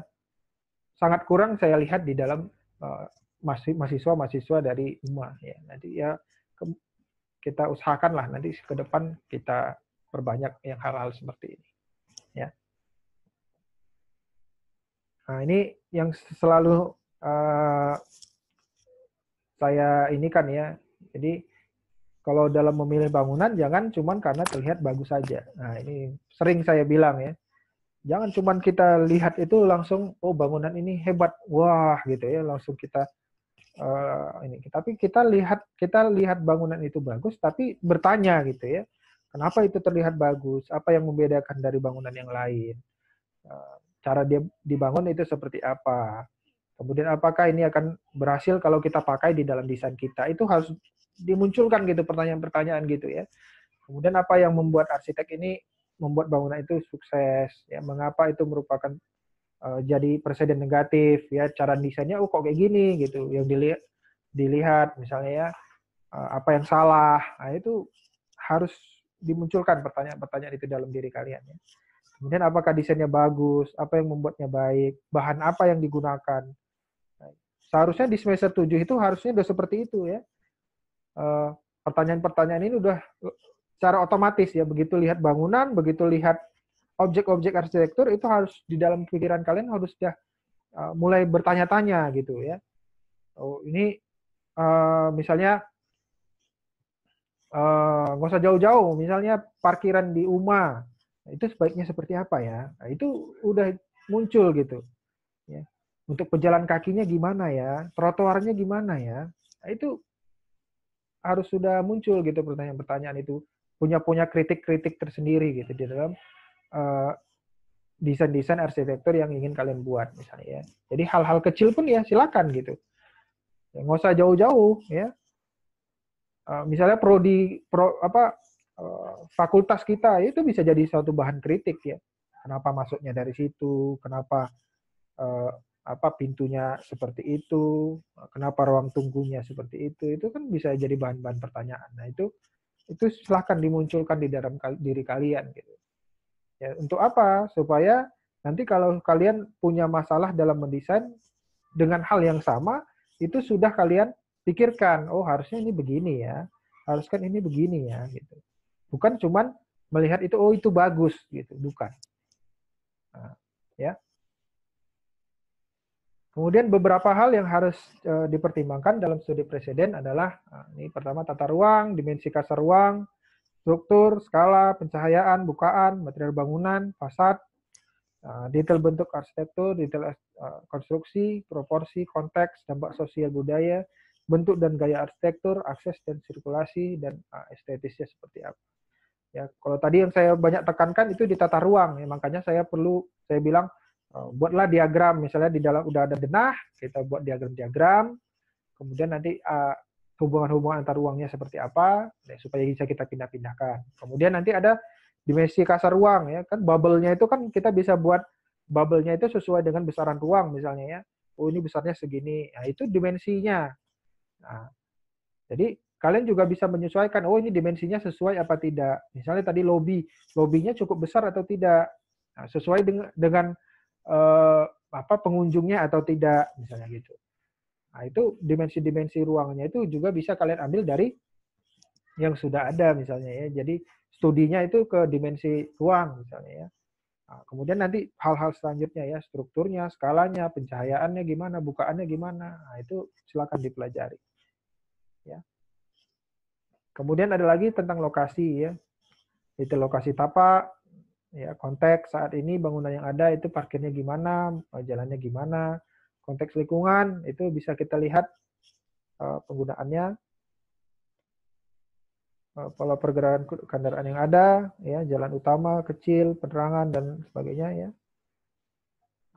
sangat kurang saya lihat di dalam uh, mahasiswa mahasiswa dari UMA ya nanti ya ke, kita usahakanlah nanti ke depan kita perbanyak yang hal-hal seperti ini ya nah ini yang selalu uh, saya ini kan ya jadi kalau dalam memilih bangunan jangan cuma karena terlihat bagus saja. Nah, ini sering saya bilang ya. Jangan cuma kita lihat itu langsung oh bangunan ini hebat, wah gitu ya, langsung kita uh, ini. Tapi kita lihat kita lihat bangunan itu bagus tapi bertanya gitu ya. Kenapa itu terlihat bagus? Apa yang membedakan dari bangunan yang lain? Eh, cara dia dibangun itu seperti apa? Kemudian apakah ini akan berhasil kalau kita pakai di dalam desain kita? Itu harus dimunculkan gitu pertanyaan-pertanyaan gitu ya. Kemudian apa yang membuat arsitek ini membuat bangunan itu sukses ya mengapa itu merupakan uh, jadi presiden negatif ya cara desainnya oh kok kayak gini gitu yang dilihat dilihat misalnya ya uh, apa yang salah nah, itu harus dimunculkan pertanyaan-pertanyaan itu dalam diri kalian ya kemudian apakah desainnya bagus apa yang membuatnya baik bahan apa yang digunakan nah, seharusnya di semester 7 itu harusnya udah seperti itu ya Eh, pertanyaan-pertanyaan ini udah secara otomatis ya begitu lihat bangunan, begitu lihat objek-objek arsitektur itu harus di dalam pikiran kalian harus sudah eh, mulai bertanya-tanya gitu ya. Oh ini eh, misalnya nggak usah jauh-jauh, misalnya parkiran di Uma nah, itu sebaiknya seperti apa ya? Nah, itu udah muncul gitu. Ya. Untuk pejalan kakinya gimana ya? Trotoarnya gimana ya? Nah, itu harus sudah muncul gitu pertanyaan-pertanyaan itu punya punya kritik-kritik tersendiri gitu di dalam uh, desain-desain arsitektur yang ingin kalian buat misalnya ya. Jadi hal-hal kecil pun ya silakan gitu. Ya, nggak usah jauh-jauh ya. Uh, misalnya di pro apa uh, fakultas kita itu bisa jadi suatu bahan kritik ya. Kenapa masuknya dari situ? Kenapa uh, apa pintunya seperti itu, kenapa ruang tunggunya seperti itu, itu kan bisa jadi bahan-bahan pertanyaan. Nah itu itu silahkan dimunculkan di dalam diri kalian gitu. Ya, untuk apa? Supaya nanti kalau kalian punya masalah dalam mendesain dengan hal yang sama, itu sudah kalian pikirkan, oh harusnya ini begini ya, haruskan ini begini ya gitu. Bukan cuman melihat itu oh itu bagus gitu, bukan. Nah, ya. Kemudian beberapa hal yang harus eh, dipertimbangkan dalam studi presiden adalah eh, ini pertama tata ruang, dimensi kasar ruang, struktur, skala, pencahayaan, bukaan, material bangunan, fasad, eh, detail bentuk arsitektur, detail konstruksi, proporsi, konteks, dampak sosial budaya, bentuk dan gaya arsitektur, akses dan sirkulasi dan estetisnya seperti apa. Ya, kalau tadi yang saya banyak tekankan itu di tata ruang, ya, makanya saya perlu saya bilang Eh, buatlah diagram misalnya di dalam udah ada denah kita buat diagram-diagram kemudian nanti eh, hubungan-hubungan antar ruangnya seperti apa ya, supaya bisa kita pindah-pindahkan kemudian nanti ada dimensi kasar ruang ya kan bubble-nya itu kan kita bisa buat bubble-nya itu sesuai dengan besaran ruang misalnya ya oh ini besarnya segini nah itu dimensinya nah, jadi kalian juga bisa menyesuaikan oh ini dimensinya sesuai apa tidak misalnya tadi lobby lobbynya cukup besar atau tidak nah, sesuai dengan dengan eh, apa pengunjungnya atau tidak misalnya gitu. Nah, itu dimensi-dimensi ruangnya itu juga bisa kalian ambil dari yang sudah ada misalnya ya. Jadi studinya itu ke dimensi ruang misalnya ya. Nah, kemudian nanti hal-hal selanjutnya ya, strukturnya, skalanya, pencahayaannya gimana, bukaannya gimana. Nah, itu silakan dipelajari. Ya. Kemudian ada lagi tentang lokasi ya. Itu lokasi tapak, ya konteks saat ini bangunan yang ada itu parkirnya gimana, eh, jalannya gimana, konteks lingkungan itu bisa kita lihat eh, penggunaannya eh, pola pergerakan kendaraan yang ada, ya jalan utama, kecil, penerangan dan sebagainya ya.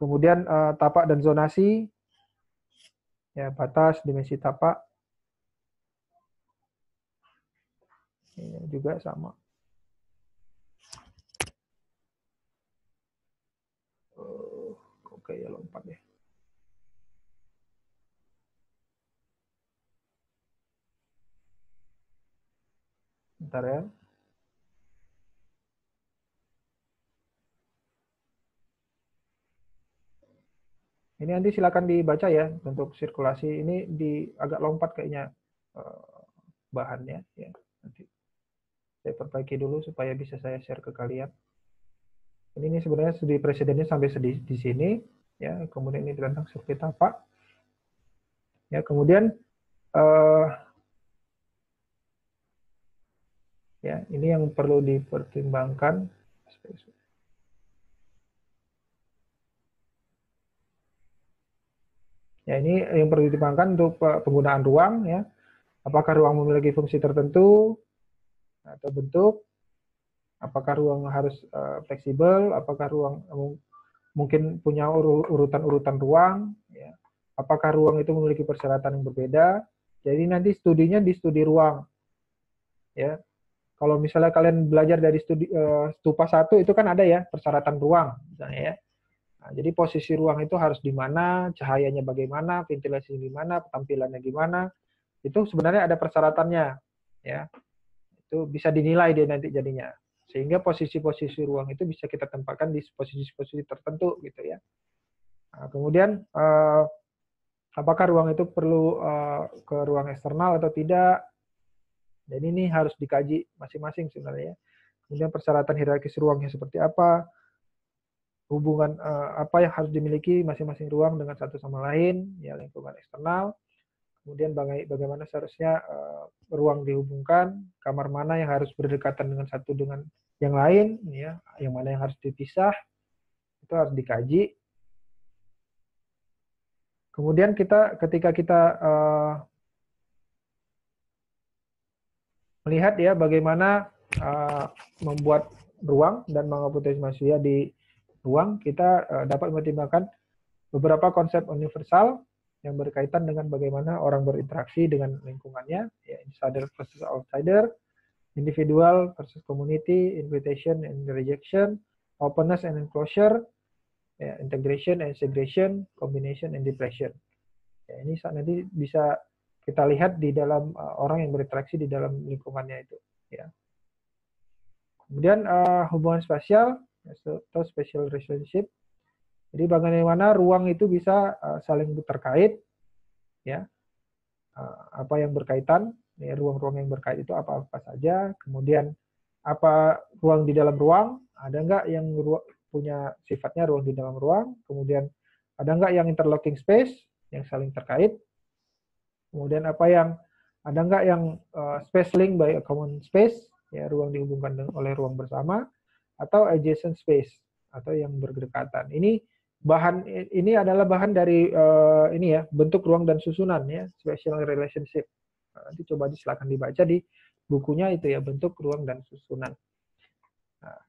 Kemudian tapak dan zonasi, ya batas dimensi tapak, ini juga sama. Eh, oke ya lompat ya. Bentar ya. Ini nanti silakan dibaca ya untuk sirkulasi ini di agak lompat kayaknya eh, bahannya ya nanti saya perbaiki dulu supaya bisa saya share ke kalian. Ini, ini sebenarnya studi presidennya sampai sedih di sini, ya. Kemudian ini tentang survei tapak. Ya, kemudian uh, ya ini yang perlu dipertimbangkan. Ya, ini yang perlu dipertimbangkan untuk eh, penggunaan ruang ya. Apakah ruang memiliki fungsi tertentu atau bentuk Apakah ruang harus uh, fleksibel? Apakah ruang eh, mungkin punya urutan-urutan ruang? Ya. Apakah ruang itu memiliki persyaratan yang berbeda? Jadi nanti studinya di studi ruang. Ya. Kalau misalnya kalian belajar dari studi uh, stupa satu itu kan ada ya persyaratan ruang misalnya ya. Nah, jadi posisi ruang itu harus di mana, cahayanya bagaimana, ventilasi gimana, tampilannya gimana. Itu sebenarnya ada persyaratannya ya. Itu bisa dinilai dia nanti jadinya sehingga posisi-posisi ruang itu bisa kita tempatkan di posisi-posisi tertentu gitu ya. Nah, kemudian eh, apakah ruang itu perlu eh, ke ruang eksternal atau tidak? Dan ini harus dikaji masing-masing sebenarnya. Kemudian persyaratan hierarkis ruangnya seperti apa? Hubungan eh, apa yang harus dimiliki masing-masing ruang dengan satu sama lain, ya lingkungan eksternal kemudian bagaimana seharusnya eh, ruang dihubungkan, kamar mana yang harus berdekatan dengan satu dengan yang lain, ya, yang mana yang harus dipisah, itu harus dikaji. Kemudian kita ketika kita uh, melihat ya bagaimana uh, membuat ruang dan mengaputasi manusia di ruang, kita uh, dapat mempertimbangkan beberapa konsep universal yang berkaitan dengan bagaimana orang berinteraksi dengan lingkungannya, ya, insider versus outsider, individual versus community, invitation and rejection, openness and enclosure, ya, integration and segregation, combination and depression. Ya, ini nanti bisa kita lihat di dalam uh, orang yang berinteraksi di dalam lingkungannya itu. Ya. Kemudian uh, hubungan spesial ya, atau special relationship jadi bagaimana ruang itu bisa eh, saling terkait, ya eh, apa yang berkaitan, ya, ruang-ruang yang berkait itu apa-apa saja. Kemudian apa ruang di dalam ruang, ada nggak yang punya sifatnya ruang di dalam ruang. Kemudian ada nggak yang interlocking space yang saling terkait. Kemudian apa yang ada nggak yang eh, space link by a common space, ya ruang dihubungkan oleh ruang bersama atau adjacent space atau yang berdekatan. Ini bahan ini adalah bahan dari uh, ini ya bentuk ruang dan susunan ya special relationship nah, nanti coba silakan dibaca di bukunya itu ya bentuk ruang dan susunan nah,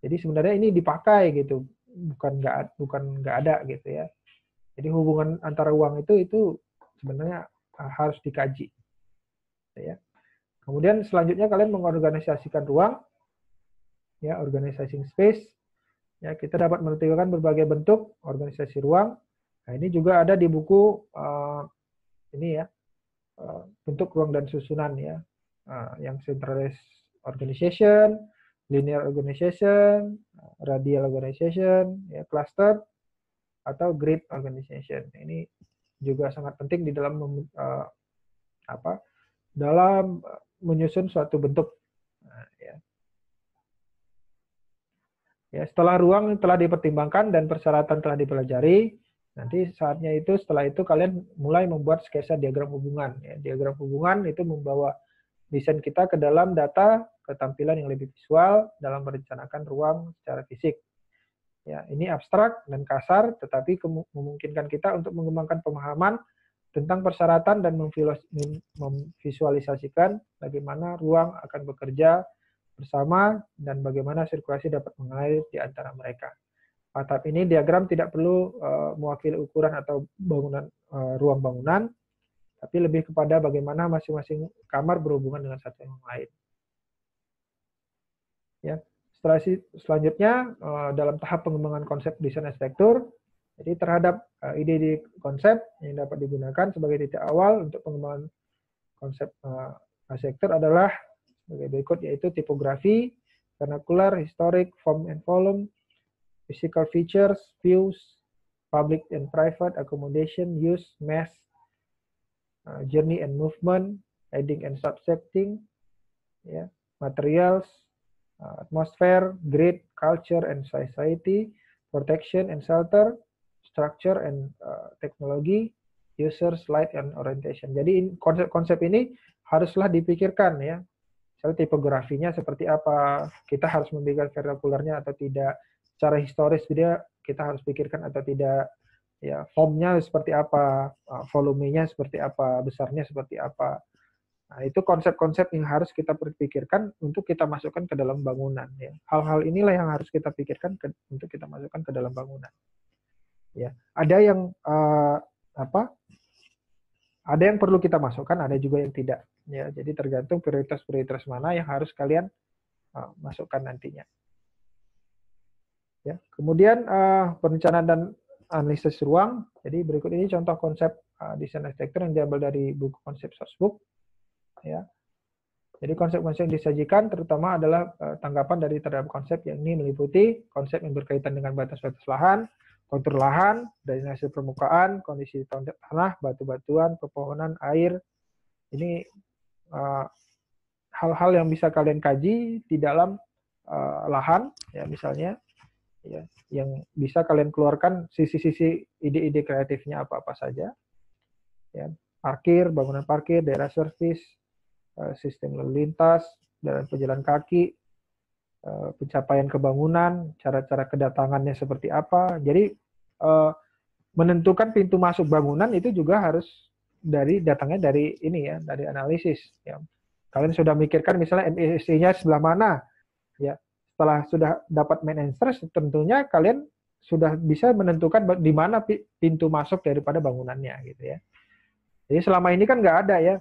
jadi sebenarnya ini dipakai gitu bukan nggak bukan nggak ada gitu ya jadi hubungan antara uang itu itu sebenarnya eh, harus dikaji gitu ya kemudian selanjutnya kalian mengorganisasikan ruang ya organizing space Ya, kita dapat menentukan berbagai bentuk organisasi ruang. Nah, ini juga ada di buku uh, ini ya, uh, bentuk ruang dan susunan ya, uh, yang centralized organization, linear organization, radial organization, ya, cluster, atau grid organization. Nah, ini juga sangat penting di dalam uh, apa? Dalam menyusun suatu bentuk. Nah, ya. Ya, setelah ruang telah dipertimbangkan dan persyaratan telah dipelajari, nanti saatnya itu setelah itu kalian mulai membuat sketsa diagram hubungan. Ya, diagram hubungan itu membawa desain kita ke dalam data ke tampilan yang lebih visual dalam merencanakan ruang secara fisik. Ya, ini abstrak dan kasar, tetapi memungkinkan kita untuk mengembangkan pemahaman tentang persyaratan dan memvisualisasikan bagaimana ruang akan bekerja bersama dan bagaimana sirkulasi dapat mengalir di antara mereka. Atap ini diagram tidak perlu uh, mewakili ukuran atau bangunan uh, ruang bangunan, tapi lebih kepada bagaimana masing-masing kamar berhubungan dengan satu yang lain. Ya, setelah selanjutnya uh, dalam tahap pengembangan konsep desain arsitektur, jadi terhadap uh, ide di konsep yang dapat digunakan sebagai titik awal untuk pengembangan konsep uh, arsitektur adalah sebagai berikut yaitu tipografi, vernacular, historic, form and volume, physical features, views, public and private, accommodation, use, mass, uh, journey and movement, heading and subsecting, ya, materials, uh, atmosphere, grid, culture and society, protection and shelter, structure and uh, teknologi, user, slide, and orientation. Jadi konsep-konsep ini haruslah dipikirkan ya misalnya tipografinya seperti apa, kita harus memberikan vernakularnya atau tidak, secara historis dia kita harus pikirkan atau tidak, ya formnya seperti apa, ah, volumenya seperti apa, besarnya seperti apa. Nah, itu konsep-konsep yang harus kita berpikirkan untuk kita masukkan ke dalam bangunan. Ya. Hal-hal inilah yang harus kita pikirkan ke, untuk kita masukkan ke dalam bangunan. Ya, ada yang uh, apa ada yang perlu kita masukkan, ada juga yang tidak. Ya, jadi tergantung prioritas-prioritas mana yang harus kalian uh, masukkan nantinya. Ya, kemudian uh, perencanaan dan analisis ruang. Jadi berikut ini contoh konsep uh, desain arsitektur yang diambil dari buku konsep sourcebook. Ya. Jadi konsep-konsep yang disajikan terutama adalah uh, tanggapan dari terhadap konsep yang ini meliputi konsep yang berkaitan dengan batas-batas lahan, kontur lahan, drainase permukaan, kondisi tanah, batu-batuan, pepohonan, air. Ini eh, hal-hal uh, yang bisa kalian kaji di dalam uh, lahan, ya misalnya, ya, yang bisa kalian keluarkan sisi-sisi ide-ide kreatifnya apa-apa saja. Ya, parkir, bangunan parkir, daerah servis, uh, sistem lalu lintas, jalan pejalan kaki, Eh, pencapaian kebangunan, cara-cara kedatangannya seperti apa. Jadi eh, menentukan pintu masuk bangunan itu juga harus dari datangnya dari ini ya, dari analisis. Ya. Kalian sudah mikirkan misalnya MSC-nya e sebelah mana, ya. Setelah sudah dapat main and tentunya kalian sudah bisa menentukan di mana pintu masuk daripada bangunannya gitu ya. Jadi selama ini kan nggak ada ya.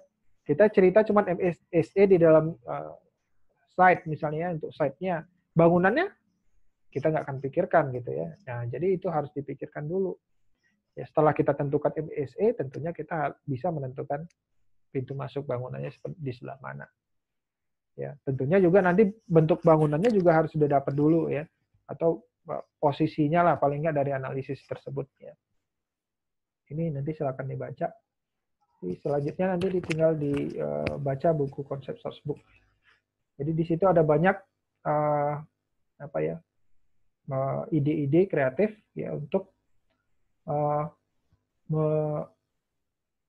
Kita cerita cuma MSSE e di dalam uh, site misalnya untuk site-nya bangunannya kita nggak akan pikirkan gitu ya. Nah, jadi itu harus dipikirkan dulu. Ya, setelah kita tentukan MSA tentunya kita bisa menentukan pintu masuk bangunannya di sebelah mana. Ya, tentunya juga nanti bentuk bangunannya juga harus sudah dapat dulu ya, atau e, posisinya lah paling nggak dari analisis tersebut ya. Ini nanti silakan dibaca. selanjutnya nanti ditinggal dibaca e, buku konsep sourcebook. Jadi di situ ada banyak uh, apa ya eh, ide-ide uh, kreatif ya untuk uh, me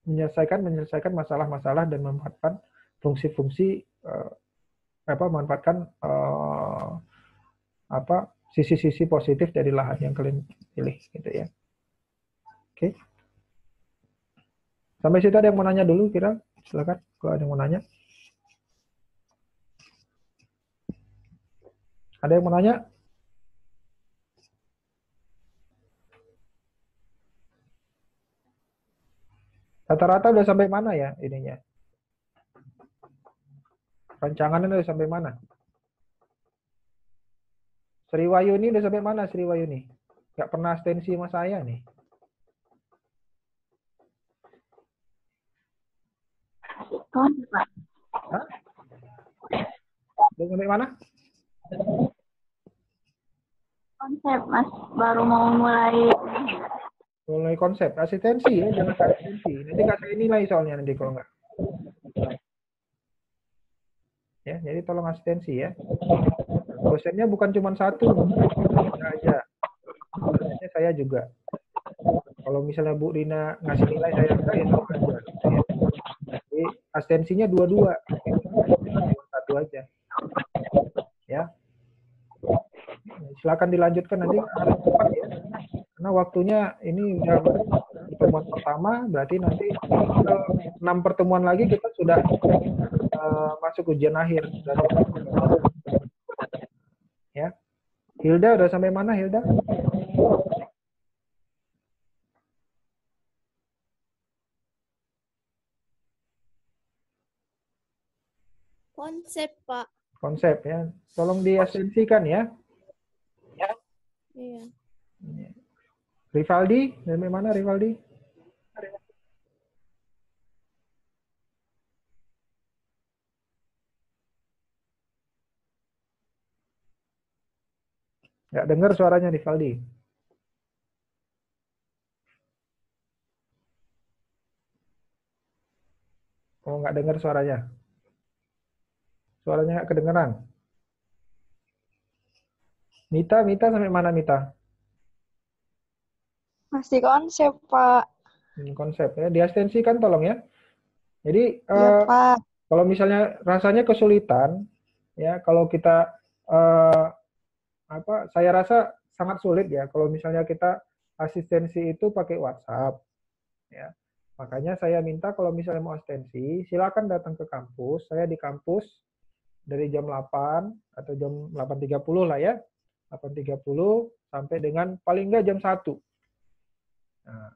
menyelesaikan menyelesaikan masalah-masalah dan memanfaatkan fungsi-fungsi uh, apa memanfaatkan uh, apa sisi-sisi positif dari lahan yang kalian pilih gitu ya. Oke. Okay. Sampai situ ada yang mau nanya dulu kira silakan kalau ada yang mau nanya. Ada yang mau nanya? Rata-rata udah sampai mana ya ininya? Rancangannya udah sampai mana? Sri Wayuni udah sampai mana Sri Wayuni? Gak pernah stensi sama saya nih. Hah? Udah sampai mana? Konsep, Mas. Baru mau mulai. Mulai konsep. Asistensi ya, jangan asistensi. Nanti kasih nilai soalnya nanti kalau enggak. Ya, jadi tolong asistensi ya. Dosennya bukan cuma satu. aja. Dosennya saya juga. Kalau misalnya Bu Rina ngasih nilai saya enggak, ya tolong aja. Jadi asistensinya dua-dua. Satu aja. Ya, Silakan dilanjutkan nanti cepat ya. Karena waktunya ini udah pertemuan pertama, berarti nanti eh, enam pertemuan lagi kita sudah uh, masuk ujian akhir. Ya. Hilda udah sampai mana Hilda? Konsep, Pak. Konsep ya. Tolong diasensikan ya. Iya. iya. Rivaldi, dari mana Rivaldi? Gak dengar suaranya Rivaldi. Oh, nggak dengar suaranya. Suaranya nggak kedengeran. Mita, Mita sampai mana Mita? Masih konsep, Pak. Hmm, konsep ya. kan tolong ya. Jadi ya, uh, Pak. kalau misalnya rasanya kesulitan, ya kalau kita uh, apa saya rasa sangat sulit ya kalau misalnya kita asistensi itu pakai WhatsApp ya. Makanya saya minta kalau misalnya mau asistensi, silakan datang ke kampus. Saya di kampus dari jam 8 atau jam 8.30 lah ya. 8.30 sampai dengan paling nggak jam 1. Nah,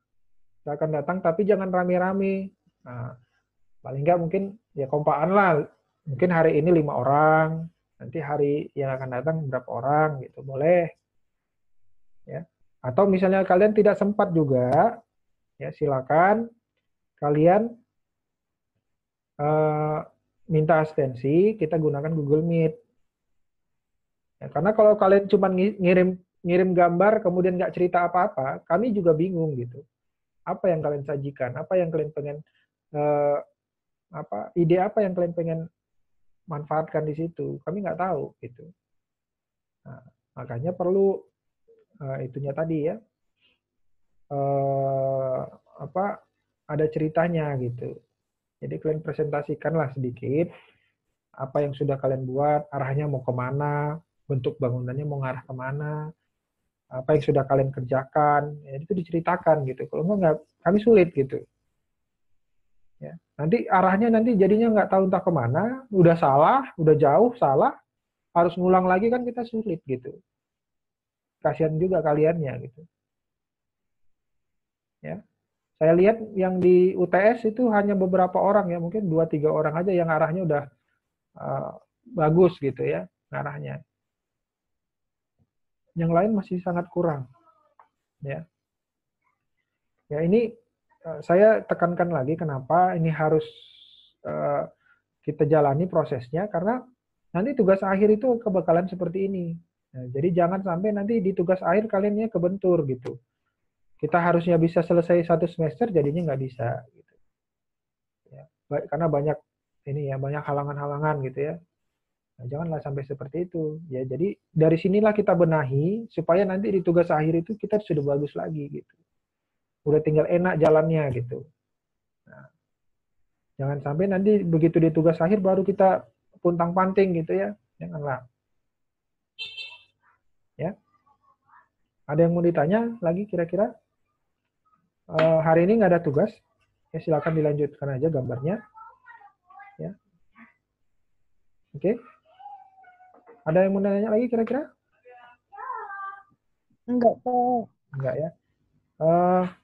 kita akan datang tapi jangan rame-rame. Nah, paling nggak mungkin ya kompaan lah. Mungkin hari ini lima orang, nanti hari yang akan datang berapa orang gitu boleh. Ya. Atau misalnya kalian tidak sempat juga, ya silakan kalian uh, minta asistensi, kita gunakan Google Meet. Ya, karena kalau kalian cuma ngirim ngirim gambar kemudian nggak cerita apa-apa, kami juga bingung gitu. Apa yang kalian sajikan? Apa yang kalian pengen eh, apa ide apa yang kalian pengen manfaatkan di situ? Kami nggak tahu gitu. Nah, makanya perlu eh, itunya tadi ya. Eh, apa ada ceritanya gitu. Jadi kalian presentasikanlah sedikit apa yang sudah kalian buat, arahnya mau kemana, bentuk bangunannya mau ngarah kemana, apa yang sudah kalian kerjakan, ya itu diceritakan gitu. Kalau enggak, enggak kami sulit gitu. Ya. Nanti arahnya nanti jadinya nggak tahu entah kemana, udah salah, udah jauh, salah, harus ngulang lagi kan kita sulit gitu. Kasihan juga kaliannya gitu. Ya. Saya lihat yang di UTS itu hanya beberapa orang ya, mungkin dua tiga orang aja yang arahnya udah uh, bagus gitu ya, arahnya yang lain masih sangat kurang. Ya, ya ini eh, saya tekankan lagi kenapa ini harus eh, kita jalani prosesnya karena nanti tugas akhir itu kebakalan seperti ini. Nah, jadi jangan sampai nanti di tugas akhir kaliannya kebentur gitu. Kita harusnya bisa selesai satu semester jadinya nggak bisa. Gitu. Ya, karena banyak ini ya banyak halangan-halangan gitu ya Nah, janganlah sampai seperti itu. Ya, jadi dari sinilah kita benahi supaya nanti di tugas akhir itu kita sudah bagus lagi gitu. Udah tinggal enak jalannya gitu. Nah, jangan sampai nanti begitu di tugas akhir baru kita puntang-panting gitu ya. Janganlah. Ya. Ada yang mau ditanya lagi kira-kira? E, hari ini nggak ada tugas. Ya, silakan dilanjutkan aja gambarnya. Ya. Oke. Okay. Ada yang mau nanya lagi kira-kira? Enggak, Pak. Enggak ya. Uh,